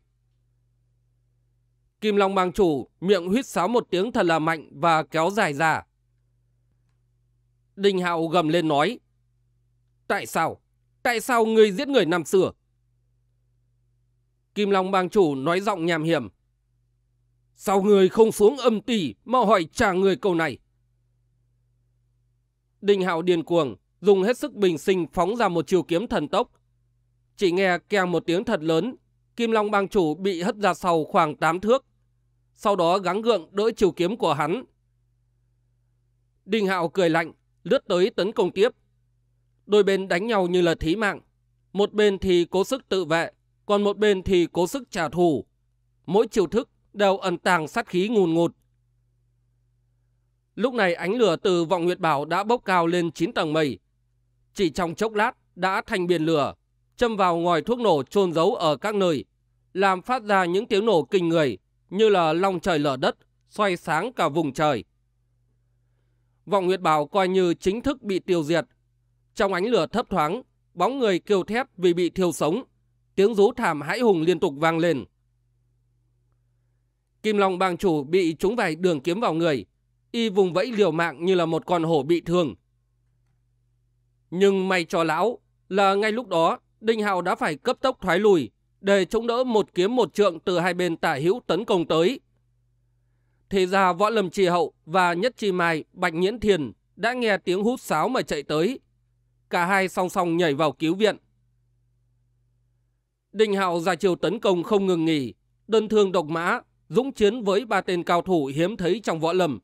Kim Long bang chủ miệng huýt sáo một tiếng thật là mạnh và kéo dài ra. Đình Hạo gầm lên nói. Tại sao? Tại sao ngươi giết người năm xưa? Kim Long bang chủ nói giọng nhàm hiểm. Sao người không xuống âm tỷ mà hỏi trả người câu này? Đình Hạo điên cuồng, dùng hết sức bình sinh phóng ra một chiều kiếm thần tốc. Chỉ nghe kèng một tiếng thật lớn, Kim Long bang chủ bị hất ra sau khoảng 8 thước sau đó gắng gượng đỡ chiều kiếm của hắn. Đình Hạo cười lạnh, lướt tới tấn công tiếp. Đôi bên đánh nhau như là thí mạng. Một bên thì cố sức tự vệ, còn một bên thì cố sức trả thù. Mỗi chiều thức đều ẩn tàng sát khí ngùn ngụt. Lúc này ánh lửa từ vọng nguyệt bảo đã bốc cao lên 9 tầng mây. Chỉ trong chốc lát đã thành biển lửa, châm vào ngòi thuốc nổ trôn giấu ở các nơi, làm phát ra những tiếng nổ kinh người, như là long trời lở đất, xoay sáng cả vùng trời. Vọng Nguyệt Bảo coi như chính thức bị tiêu diệt. Trong ánh lửa thấp thoáng, bóng người kêu thét vì bị thiêu sống, tiếng rú thảm hãi hùng liên tục vang lên. Kim Long bang chủ bị trúng vài đường kiếm vào người, y vùng vẫy liều mạng như là một con hổ bị thương. Nhưng may cho lão là ngay lúc đó Đinh Hạo đã phải cấp tốc thoái lùi để chống đỡ một kiếm một trượng từ hai bên tả hữu tấn công tới. Thì ra Võ Lâm Trì Hậu và Nhất Trì Mai Bạch Nhiễn Thiền đã nghe tiếng hút sáo mà chạy tới. Cả hai song song nhảy vào cứu viện. Đình Hạo ra chiều tấn công không ngừng nghỉ, đơn thương độc mã, dũng chiến với ba tên cao thủ hiếm thấy trong võ lâm.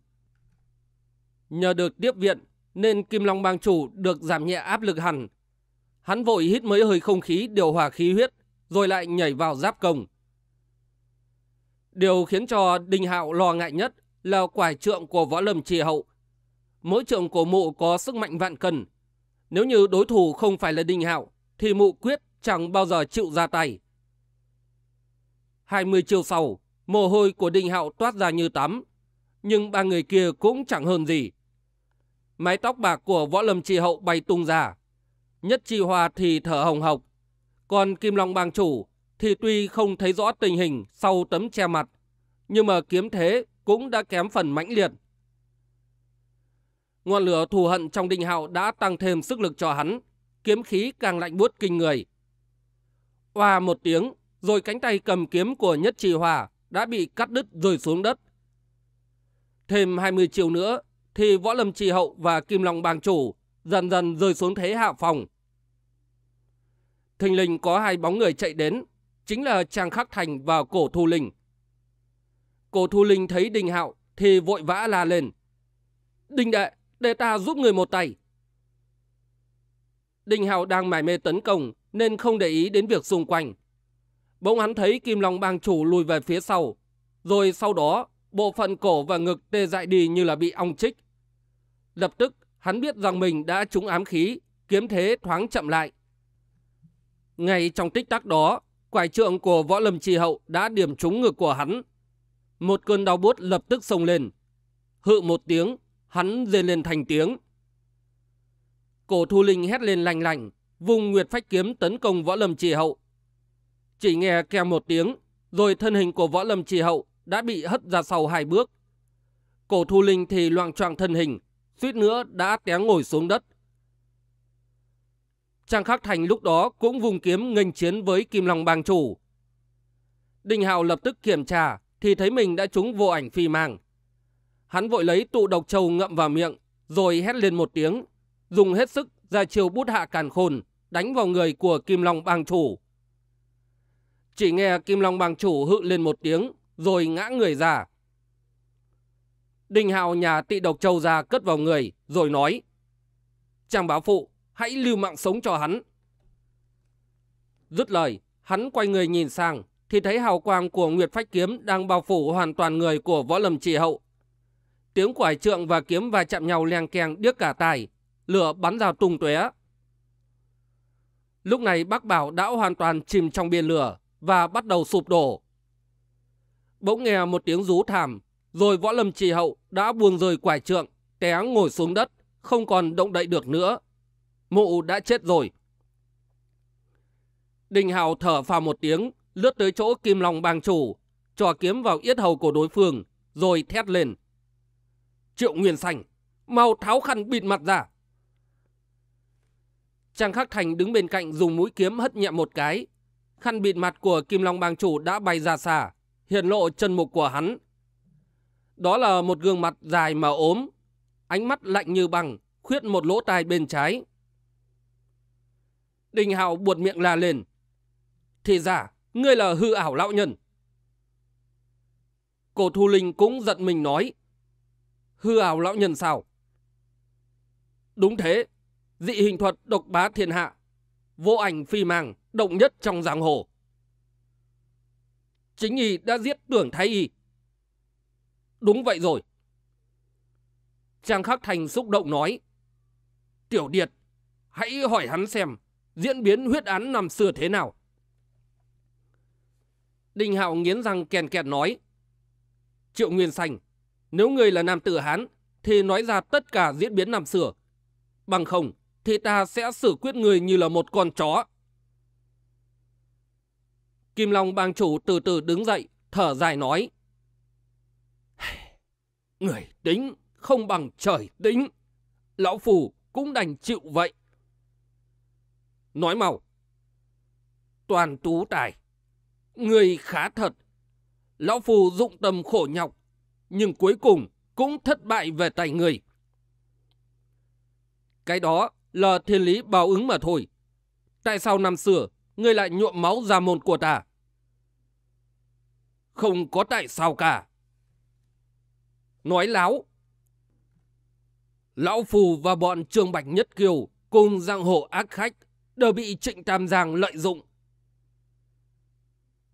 Nhờ được tiếp viện nên Kim Long Bang Chủ được giảm nhẹ áp lực hẳn. Hắn vội hít mấy hơi không khí điều hòa khí huyết rồi lại nhảy vào giáp công. Điều khiến cho Đinh Hạo lo ngại nhất là quải trượng của võ lâm trì hậu. Mỗi trượng của mụ có sức mạnh vạn cân. Nếu như đối thủ không phải là Đinh Hạo, thì mụ quyết chẳng bao giờ chịu ra tay. 20 chiều sau, mồ hôi của Đinh Hạo toát ra như tắm, nhưng ba người kia cũng chẳng hơn gì. Mái tóc bạc của võ lâm trì hậu bay tung ra, nhất trì hòa thì thở hồng hộc, còn Kim Long bang chủ thì tuy không thấy rõ tình hình sau tấm che mặt, nhưng mà kiếm thế cũng đã kém phần mãnh liệt. Ngọn lửa thù hận trong đinh hạo đã tăng thêm sức lực cho hắn, kiếm khí càng lạnh buốt kinh người. Hòa một tiếng, rồi cánh tay cầm kiếm của Nhất Trì Hòa đã bị cắt đứt rơi xuống đất. Thêm 20 chiều nữa thì Võ Lâm Trì Hậu và Kim Long Bang Chủ dần dần rơi xuống thế hạ phòng thình lình có hai bóng người chạy đến, chính là Trang Khắc Thành và Cổ Thu Linh. Cổ Thu Linh thấy Đinh Hạo thì vội vã la lên. Đinh đệ, để ta giúp người một tay. Đinh Hạo đang mải mê tấn công nên không để ý đến việc xung quanh. Bỗng hắn thấy Kim Long bang chủ lùi về phía sau, rồi sau đó bộ phận cổ và ngực tê dại đi như là bị ong chích. Lập tức hắn biết rằng mình đã trúng ám khí, kiếm thế thoáng chậm lại ngay trong tích tắc đó, quải trượng của võ lâm trì hậu đã điểm trúng ngực của hắn. Một cơn đau bút lập tức sông lên. Hự một tiếng, hắn rên lên thành tiếng. Cổ thu linh hét lên lành lành, vùng nguyệt phách kiếm tấn công võ lâm trì hậu. Chỉ nghe kèm một tiếng, rồi thân hình của võ lâm trì hậu đã bị hất ra sau hai bước. Cổ thu linh thì loạn choạng thân hình, suýt nữa đã té ngồi xuống đất. Trang Khắc Thành lúc đó cũng vùng kiếm nghênh chiến với Kim Long bang chủ. Đinh Hạo lập tức kiểm tra thì thấy mình đã trúng vô ảnh phi mang. Hắn vội lấy tụ độc châu ngậm vào miệng rồi hét lên một tiếng, dùng hết sức ra chiều bút hạ càn khôn đánh vào người của Kim Long bang chủ. Chỉ nghe Kim Long bang chủ hự lên một tiếng rồi ngã người ra. Đinh Hạo nhà tị độc châu ra cất vào người rồi nói Trang báo phụ, hãy lưu mạng sống cho hắn. Dứt lời, hắn quay người nhìn sang, thì thấy hào quang của Nguyệt Phách Kiếm đang bao phủ hoàn toàn người của võ lâm trì hậu. Tiếng của hải trượng và kiếm va chạm nhau leng keng điếc cả tài, lửa bắn ra tung tóe. Lúc này bác Bảo đã hoàn toàn chìm trong biển lửa và bắt đầu sụp đổ. Bỗng nghe một tiếng rú thảm, rồi võ lâm trì hậu đã buông rời quải trượng, té ngồi xuống đất, không còn động đậy được nữa mụ đã chết rồi. Đình Hào thở phào một tiếng, lướt tới chỗ Kim Long bang chủ, trò kiếm vào yết hầu của đối phương, rồi thét lên. Triệu Nguyên Sành mau tháo khăn bịt mặt ra. Trang Khắc Thành đứng bên cạnh dùng mũi kiếm hất nhẹ một cái. Khăn bịt mặt của Kim Long bang chủ đã bay ra xa, hiện lộ chân mục của hắn. Đó là một gương mặt dài mà ốm, ánh mắt lạnh như băng, khuyết một lỗ tai bên trái, Đình Hào buột miệng la lên. Thì giả, ngươi là hư ảo lão nhân. Cổ Thu Linh cũng giận mình nói. Hư ảo lão nhân sao? Đúng thế, dị hình thuật độc bá thiên hạ. Vô ảnh phi màng, động nhất trong giang hồ. Chính y đã giết tưởng thái y. Đúng vậy rồi. Trang Khắc Thành xúc động nói. Tiểu Điệt, hãy hỏi hắn xem diễn biến huyết án năm xưa thế nào. Đinh Hạo nghiến răng kèn kẹt nói. Triệu Nguyên Sành, nếu người là nam tử Hán, thì nói ra tất cả diễn biến năm xưa. Bằng không, thì ta sẽ xử quyết người như là một con chó. Kim Long bang chủ từ từ đứng dậy, thở dài nói. Người tính không bằng trời tính. Lão Phù cũng đành chịu vậy nói mau. Toàn tú tài, người khá thật. Lão Phu dụng tâm khổ nhọc, nhưng cuối cùng cũng thất bại về tài người. Cái đó là thiên lý báo ứng mà thôi. Tại sao năm xưa người lại nhuộm máu ra môn của ta? Không có tại sao cả. Nói láo. Lão Phù và bọn Trương Bạch Nhất Kiều cùng giang hồ ác khách đều bị Trịnh Tam Giang lợi dụng.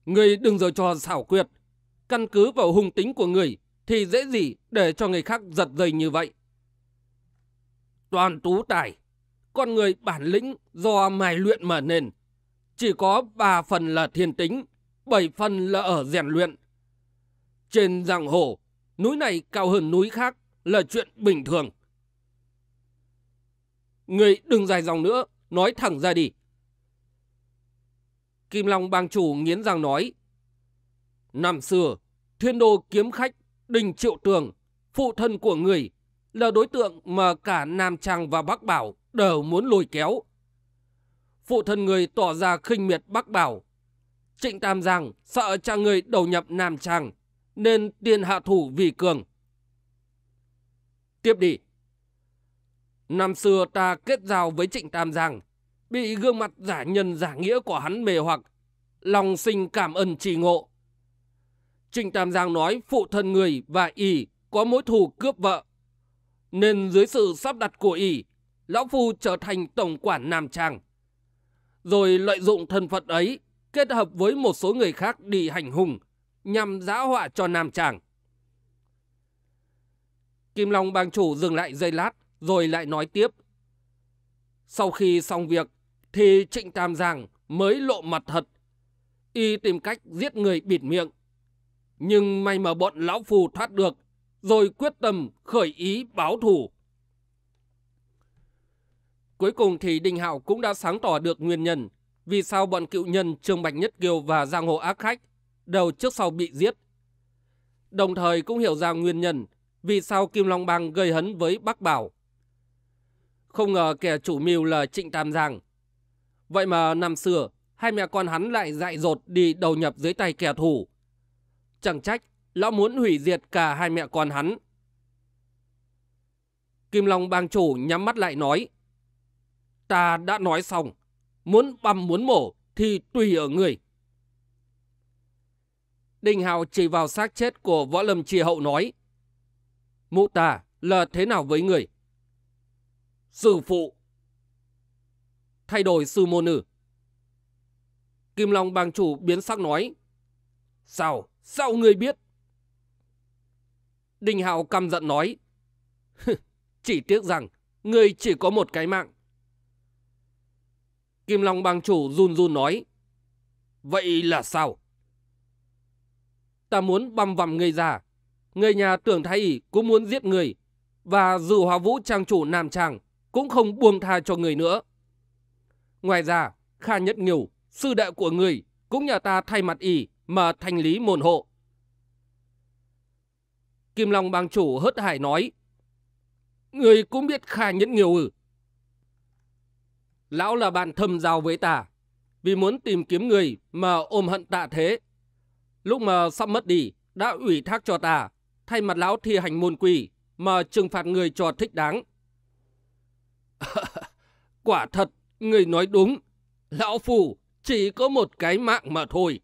Người đừng rồi cho xảo quyệt, căn cứ vào hung tính của người thì dễ gì để cho người khác giật dây như vậy. Toàn tú tài, con người bản lĩnh do mài luyện mở nền, Chỉ có 3 phần là thiên tính, 7 phần là ở rèn luyện. Trên giang hồ, núi này cao hơn núi khác là chuyện bình thường. Người đừng dài dòng nữa, nói thẳng ra đi. Kim Long bang chủ nghiến răng nói, Năm xưa, thiên đô kiếm khách Đình Triệu Tường, phụ thân của người, là đối tượng mà cả Nam Trang và Bắc Bảo đều muốn lôi kéo. Phụ thân người tỏ ra khinh miệt Bắc Bảo. Trịnh Tam Giang sợ cha người đầu nhập Nam Trang, nên tiền hạ thủ vì cường. Tiếp đi. Năm xưa ta kết giao với Trịnh Tam Giang, bị gương mặt giả nhân giả nghĩa của hắn mê hoặc, lòng sinh cảm ơn trì ngộ. Trịnh Tam Giang nói phụ thân người và ỷ có mối thù cướp vợ. Nên dưới sự sắp đặt của ỷ, Lão Phu trở thành tổng quản Nam Trang. Rồi lợi dụng thân phận ấy, kết hợp với một số người khác đi hành hùng nhằm giã họa cho Nam Trang. Kim Long bang chủ dừng lại giây lát, rồi lại nói tiếp. Sau khi xong việc thì Trịnh Tam Giang mới lộ mặt thật. Y tìm cách giết người bịt miệng. Nhưng may mà bọn lão phù thoát được rồi quyết tâm khởi ý báo thù. Cuối cùng thì Đinh Hạo cũng đã sáng tỏ được nguyên nhân vì sao bọn cựu nhân Trương Bạch Nhất Kiều và Giang Hồ Ác Khách đều trước sau bị giết. Đồng thời cũng hiểu ra nguyên nhân vì sao Kim Long Bang gây hấn với Bắc Bảo không ngờ kẻ chủ mưu là Trịnh Tam Giang. Vậy mà năm xưa, hai mẹ con hắn lại dại dột đi đầu nhập dưới tay kẻ thù. Chẳng trách, lão muốn hủy diệt cả hai mẹ con hắn. Kim Long bang chủ nhắm mắt lại nói. Ta đã nói xong, muốn băm muốn mổ thì tùy ở người. Đình Hào chỉ vào xác chết của Võ Lâm Trì Hậu nói. Mụ ta là thế nào với người? sư phụ. Thay đổi sư môn nữ. Kim Long bang chủ biến sắc nói. Sao? Sao ngươi biết? Đình Hạo căm giận nói. chỉ tiếc rằng ngươi chỉ có một cái mạng. Kim Long bang chủ run run nói. Vậy là sao? Ta muốn băm vằm ngươi già Người nhà tưởng thái ỷ cũng muốn giết người. Và dù hòa vũ trang chủ Nam Tràng cũng không buông tha cho người nữa. Ngoài ra, Kha Nhất Nghiêu, sư đệ của người, cũng nhờ ta thay mặt y mà thành lý môn hộ. Kim Long bang chủ hớt hải nói, Người cũng biết Kha Nhất Nghiêu ư? Lão là bạn thâm giao với ta, vì muốn tìm kiếm người mà ôm hận tạ thế. Lúc mà sắp mất đi, đã ủy thác cho ta, thay mặt lão thi hành môn quỷ mà trừng phạt người cho thích đáng. Quả thật, người nói đúng. Lão Phù chỉ có một cái mạng mà thôi.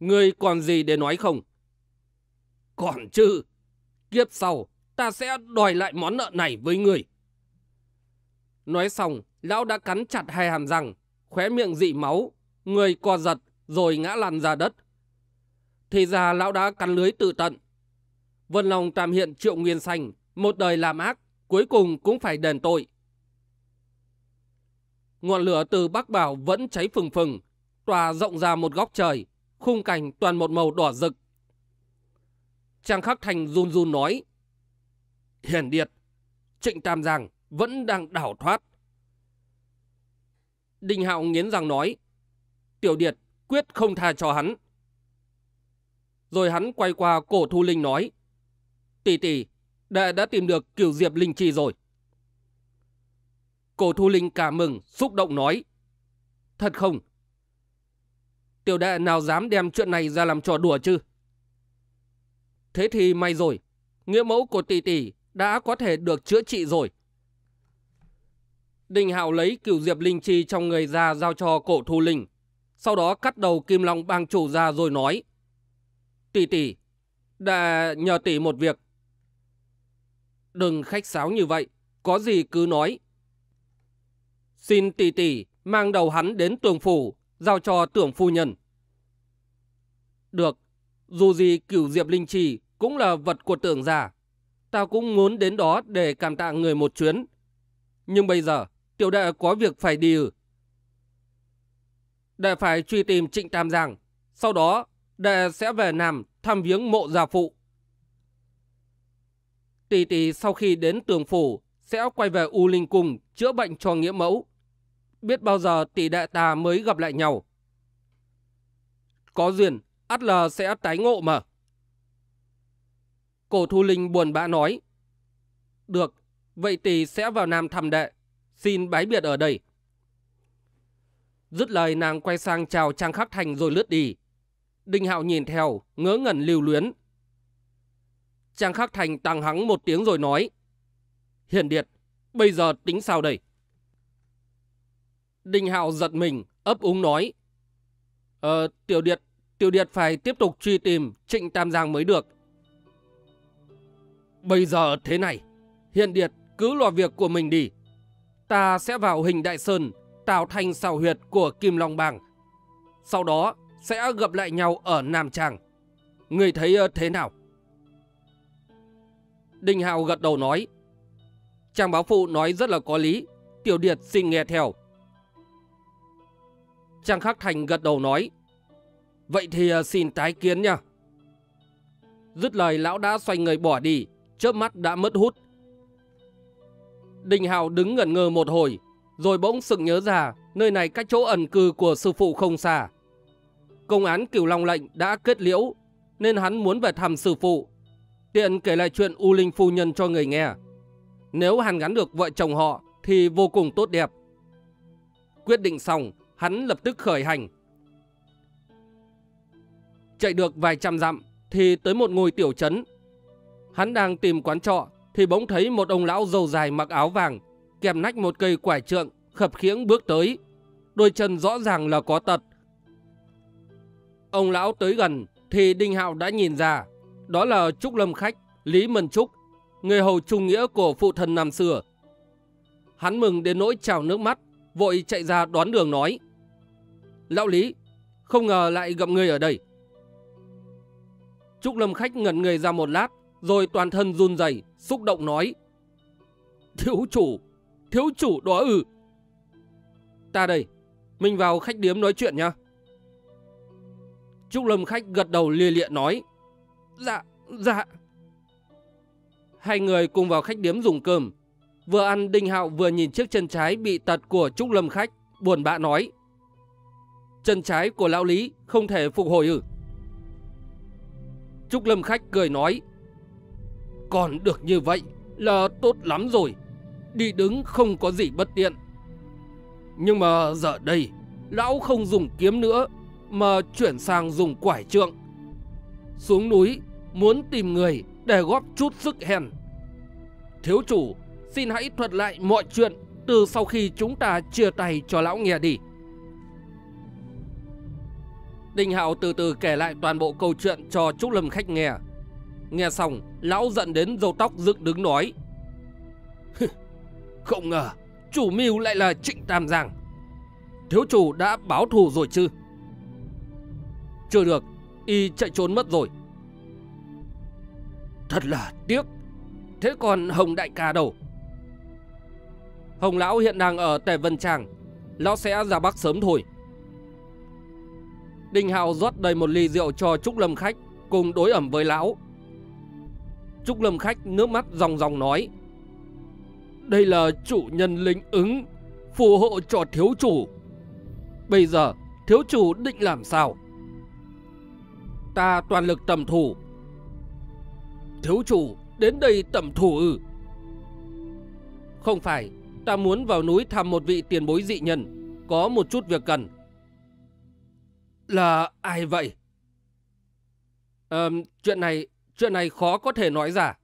Người còn gì để nói không? Còn chứ. Kiếp sau, ta sẽ đòi lại món nợ này với người. Nói xong, lão đã cắn chặt hai hàm răng, khóe miệng dị máu, người co giật rồi ngã lăn ra đất. Thì ra lão đã cắn lưới tự tận. Vân Long tam hiện triệu nguyên xanh, một đời làm ác, cuối cùng cũng phải đền tội. Ngọn lửa từ Bắc Bảo vẫn cháy phừng phừng, tòa rộng ra một góc trời, khung cảnh toàn một màu đỏ rực. Trang Khắc Thành run run nói, Hiển Điệt, Trịnh Tam Giang vẫn đang đảo thoát. Đình Hạo nghiến răng nói, Tiểu Điệt quyết không tha cho hắn. Rồi hắn quay qua cổ Thu Linh nói, Tỷ tỷ, đệ đã tìm được cửu diệp linh chi rồi. Cổ thu linh cả mừng, xúc động nói. Thật không? Tiểu đệ nào dám đem chuyện này ra làm trò đùa chứ? Thế thì may rồi, nghĩa mẫu của tỷ tỷ đã có thể được chữa trị rồi. Đình Hạo lấy cửu diệp linh chi trong người ra giao cho cổ thu linh. Sau đó cắt đầu kim long bang chủ ra rồi nói. Tỷ tỷ, đã nhờ tỷ một việc. Đừng khách sáo như vậy, có gì cứ nói. Xin tỷ tỷ mang đầu hắn đến tường phủ, giao cho tưởng phu nhân. Được, dù gì cửu diệp linh trì cũng là vật của tưởng giả. Tao cũng muốn đến đó để cảm tạ người một chuyến. Nhưng bây giờ, tiểu đệ có việc phải đi ừ. Đệ phải truy tìm trịnh tam giang. Sau đó, đệ sẽ về Nam thăm viếng mộ gia phụ. Tỷ tỷ sau khi đến tường phủ sẽ quay về U Linh Cung chữa bệnh cho nghĩa mẫu. Biết bao giờ tỷ đệ ta mới gặp lại nhau. Có duyên, ắt là sẽ tái ngộ mà. Cổ Thu Linh buồn bã nói. Được, vậy tỷ sẽ vào Nam thăm đệ. Xin bái biệt ở đây. Dứt lời nàng quay sang chào Trang Khắc Thành rồi lướt đi. Đinh Hạo nhìn theo, ngớ ngẩn lưu luyến, Trang Khắc Thành tàng hắng một tiếng rồi nói. Hiền Điệt, bây giờ tính sao đây? Đinh Hạo giật mình, ấp úng nói. Ờ, Tiểu Điệt, Tiểu Điệt phải tiếp tục truy tìm Trịnh Tam Giang mới được. Bây giờ thế này, Hiền Điệt cứ lo việc của mình đi. Ta sẽ vào hình Đại Sơn, tạo thành xào huyệt của Kim Long Bàng, Sau đó sẽ gặp lại nhau ở Nam Tràng. Người thấy ờ, thế nào? Đình Hạo gật đầu nói. Trang báo phụ nói rất là có lý. Tiểu Điệt xin nghe theo. Trang Khắc Thành gật đầu nói. Vậy thì à, xin tái kiến nha. Dứt lời lão đã xoay người bỏ đi. Chớp mắt đã mất hút. Đình Hạo đứng ngẩn ngơ một hồi. Rồi bỗng sừng nhớ ra nơi này cách chỗ ẩn cư của sư phụ không xa. Công án cửu long lệnh đã kết liễu nên hắn muốn về thăm sư phụ tiện kể lại chuyện U Linh Phu Nhân cho người nghe. Nếu hàn gắn được vợ chồng họ thì vô cùng tốt đẹp. Quyết định xong, hắn lập tức khởi hành. Chạy được vài trăm dặm thì tới một ngôi tiểu trấn. Hắn đang tìm quán trọ thì bỗng thấy một ông lão dầu dài mặc áo vàng, kèm nách một cây quải trượng, khập khiễng bước tới. Đôi chân rõ ràng là có tật. Ông lão tới gần thì Đinh Hạo đã nhìn ra đó là Trúc Lâm Khách, Lý Mân Trúc, người hầu trung nghĩa của phụ thần năm xưa. Hắn mừng đến nỗi trào nước mắt, vội chạy ra đoán đường nói. Lão Lý, không ngờ lại gặp người ở đây. Trúc Lâm Khách ngẩn người ra một lát, rồi toàn thân run rẩy xúc động nói. Thiếu chủ, thiếu chủ đó ừ. Ta đây, mình vào khách điếm nói chuyện nha. Trúc Lâm Khách gật đầu lia lịa nói. Dạ, dạ. Hai người cùng vào khách điếm dùng cơm. Vừa ăn Đinh Hạo vừa nhìn chiếc chân trái bị tật của Trúc Lâm khách, buồn bã nói. Chân trái của lão Lý không thể phục hồi ư. Trúc Lâm khách cười nói. Còn được như vậy là tốt lắm rồi. Đi đứng không có gì bất tiện. Nhưng mà giờ đây, lão không dùng kiếm nữa mà chuyển sang dùng quải trượng. Xuống núi muốn tìm người để góp chút sức hèn. Thiếu chủ, xin hãy thuật lại mọi chuyện từ sau khi chúng ta chia tay cho lão nghe đi. Đình Hạo từ từ kể lại toàn bộ câu chuyện cho Trúc Lâm khách nghe. Nghe xong, lão giận đến râu tóc dựng đứng nói. Không ngờ, chủ mưu lại là Trịnh Tam Giang. Thiếu chủ đã báo thù rồi chứ? Chưa được, y chạy trốn mất rồi. Thật là tiếc Thế còn Hồng Đại ca đâu Hồng Lão hiện đang ở Tề Vân Tràng Lão sẽ ra Bắc sớm thôi Đinh Hào rót đầy một ly rượu cho Trúc Lâm Khách Cùng đối ẩm với Lão Trúc Lâm Khách nước mắt ròng ròng nói Đây là chủ nhân lính ứng Phù hộ cho thiếu chủ Bây giờ thiếu chủ định làm sao Ta toàn lực tầm thủ thiếu chủ đến đây tẩm thủ ư? Không phải, ta muốn vào núi thăm một vị tiền bối dị nhân, có một chút việc cần. Là ai vậy? À, chuyện này, chuyện này khó có thể nói ra.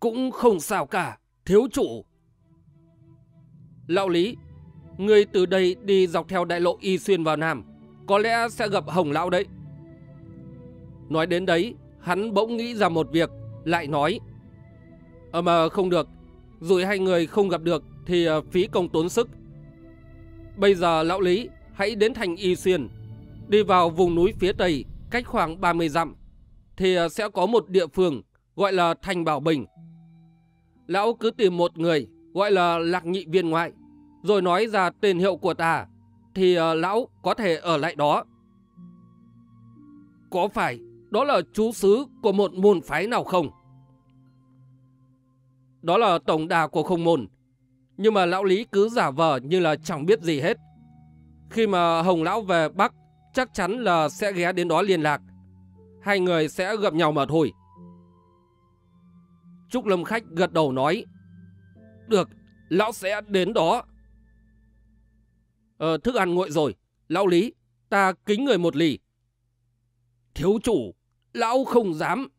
Cũng không sao cả, thiếu chủ. Lão Lý, người từ đây đi dọc theo đại lộ Y Xuyên vào Nam, có lẽ sẽ gặp Hồng Lão đấy. Nói đến đấy, Hắn bỗng nghĩ ra một việc, lại nói. Ờ mà không được, rồi hai người không gặp được thì ờ, phí công tốn sức. Bây giờ lão Lý, hãy đến thành Y Xuyên, đi vào vùng núi phía Tây, cách khoảng 30 dặm, thì ờ, sẽ có một địa phương gọi là Thành Bảo Bình. Lão cứ tìm một người gọi là Lạc Nhị Viên Ngoại, rồi nói ra tên hiệu của ta, thì ờ, lão có thể ở lại đó. Có phải đó là chú sứ của một môn phái nào không? Đó là tổng đà của không môn. Nhưng mà lão Lý cứ giả vờ như là chẳng biết gì hết. Khi mà Hồng Lão về Bắc, chắc chắn là sẽ ghé đến đó liên lạc. Hai người sẽ gặp nhau mà thôi. Trúc Lâm Khách gật đầu nói. Được, lão sẽ đến đó. Ờ, thức ăn nguội rồi. Lão Lý, ta kính người một lì. Thiếu chủ, Lão không dám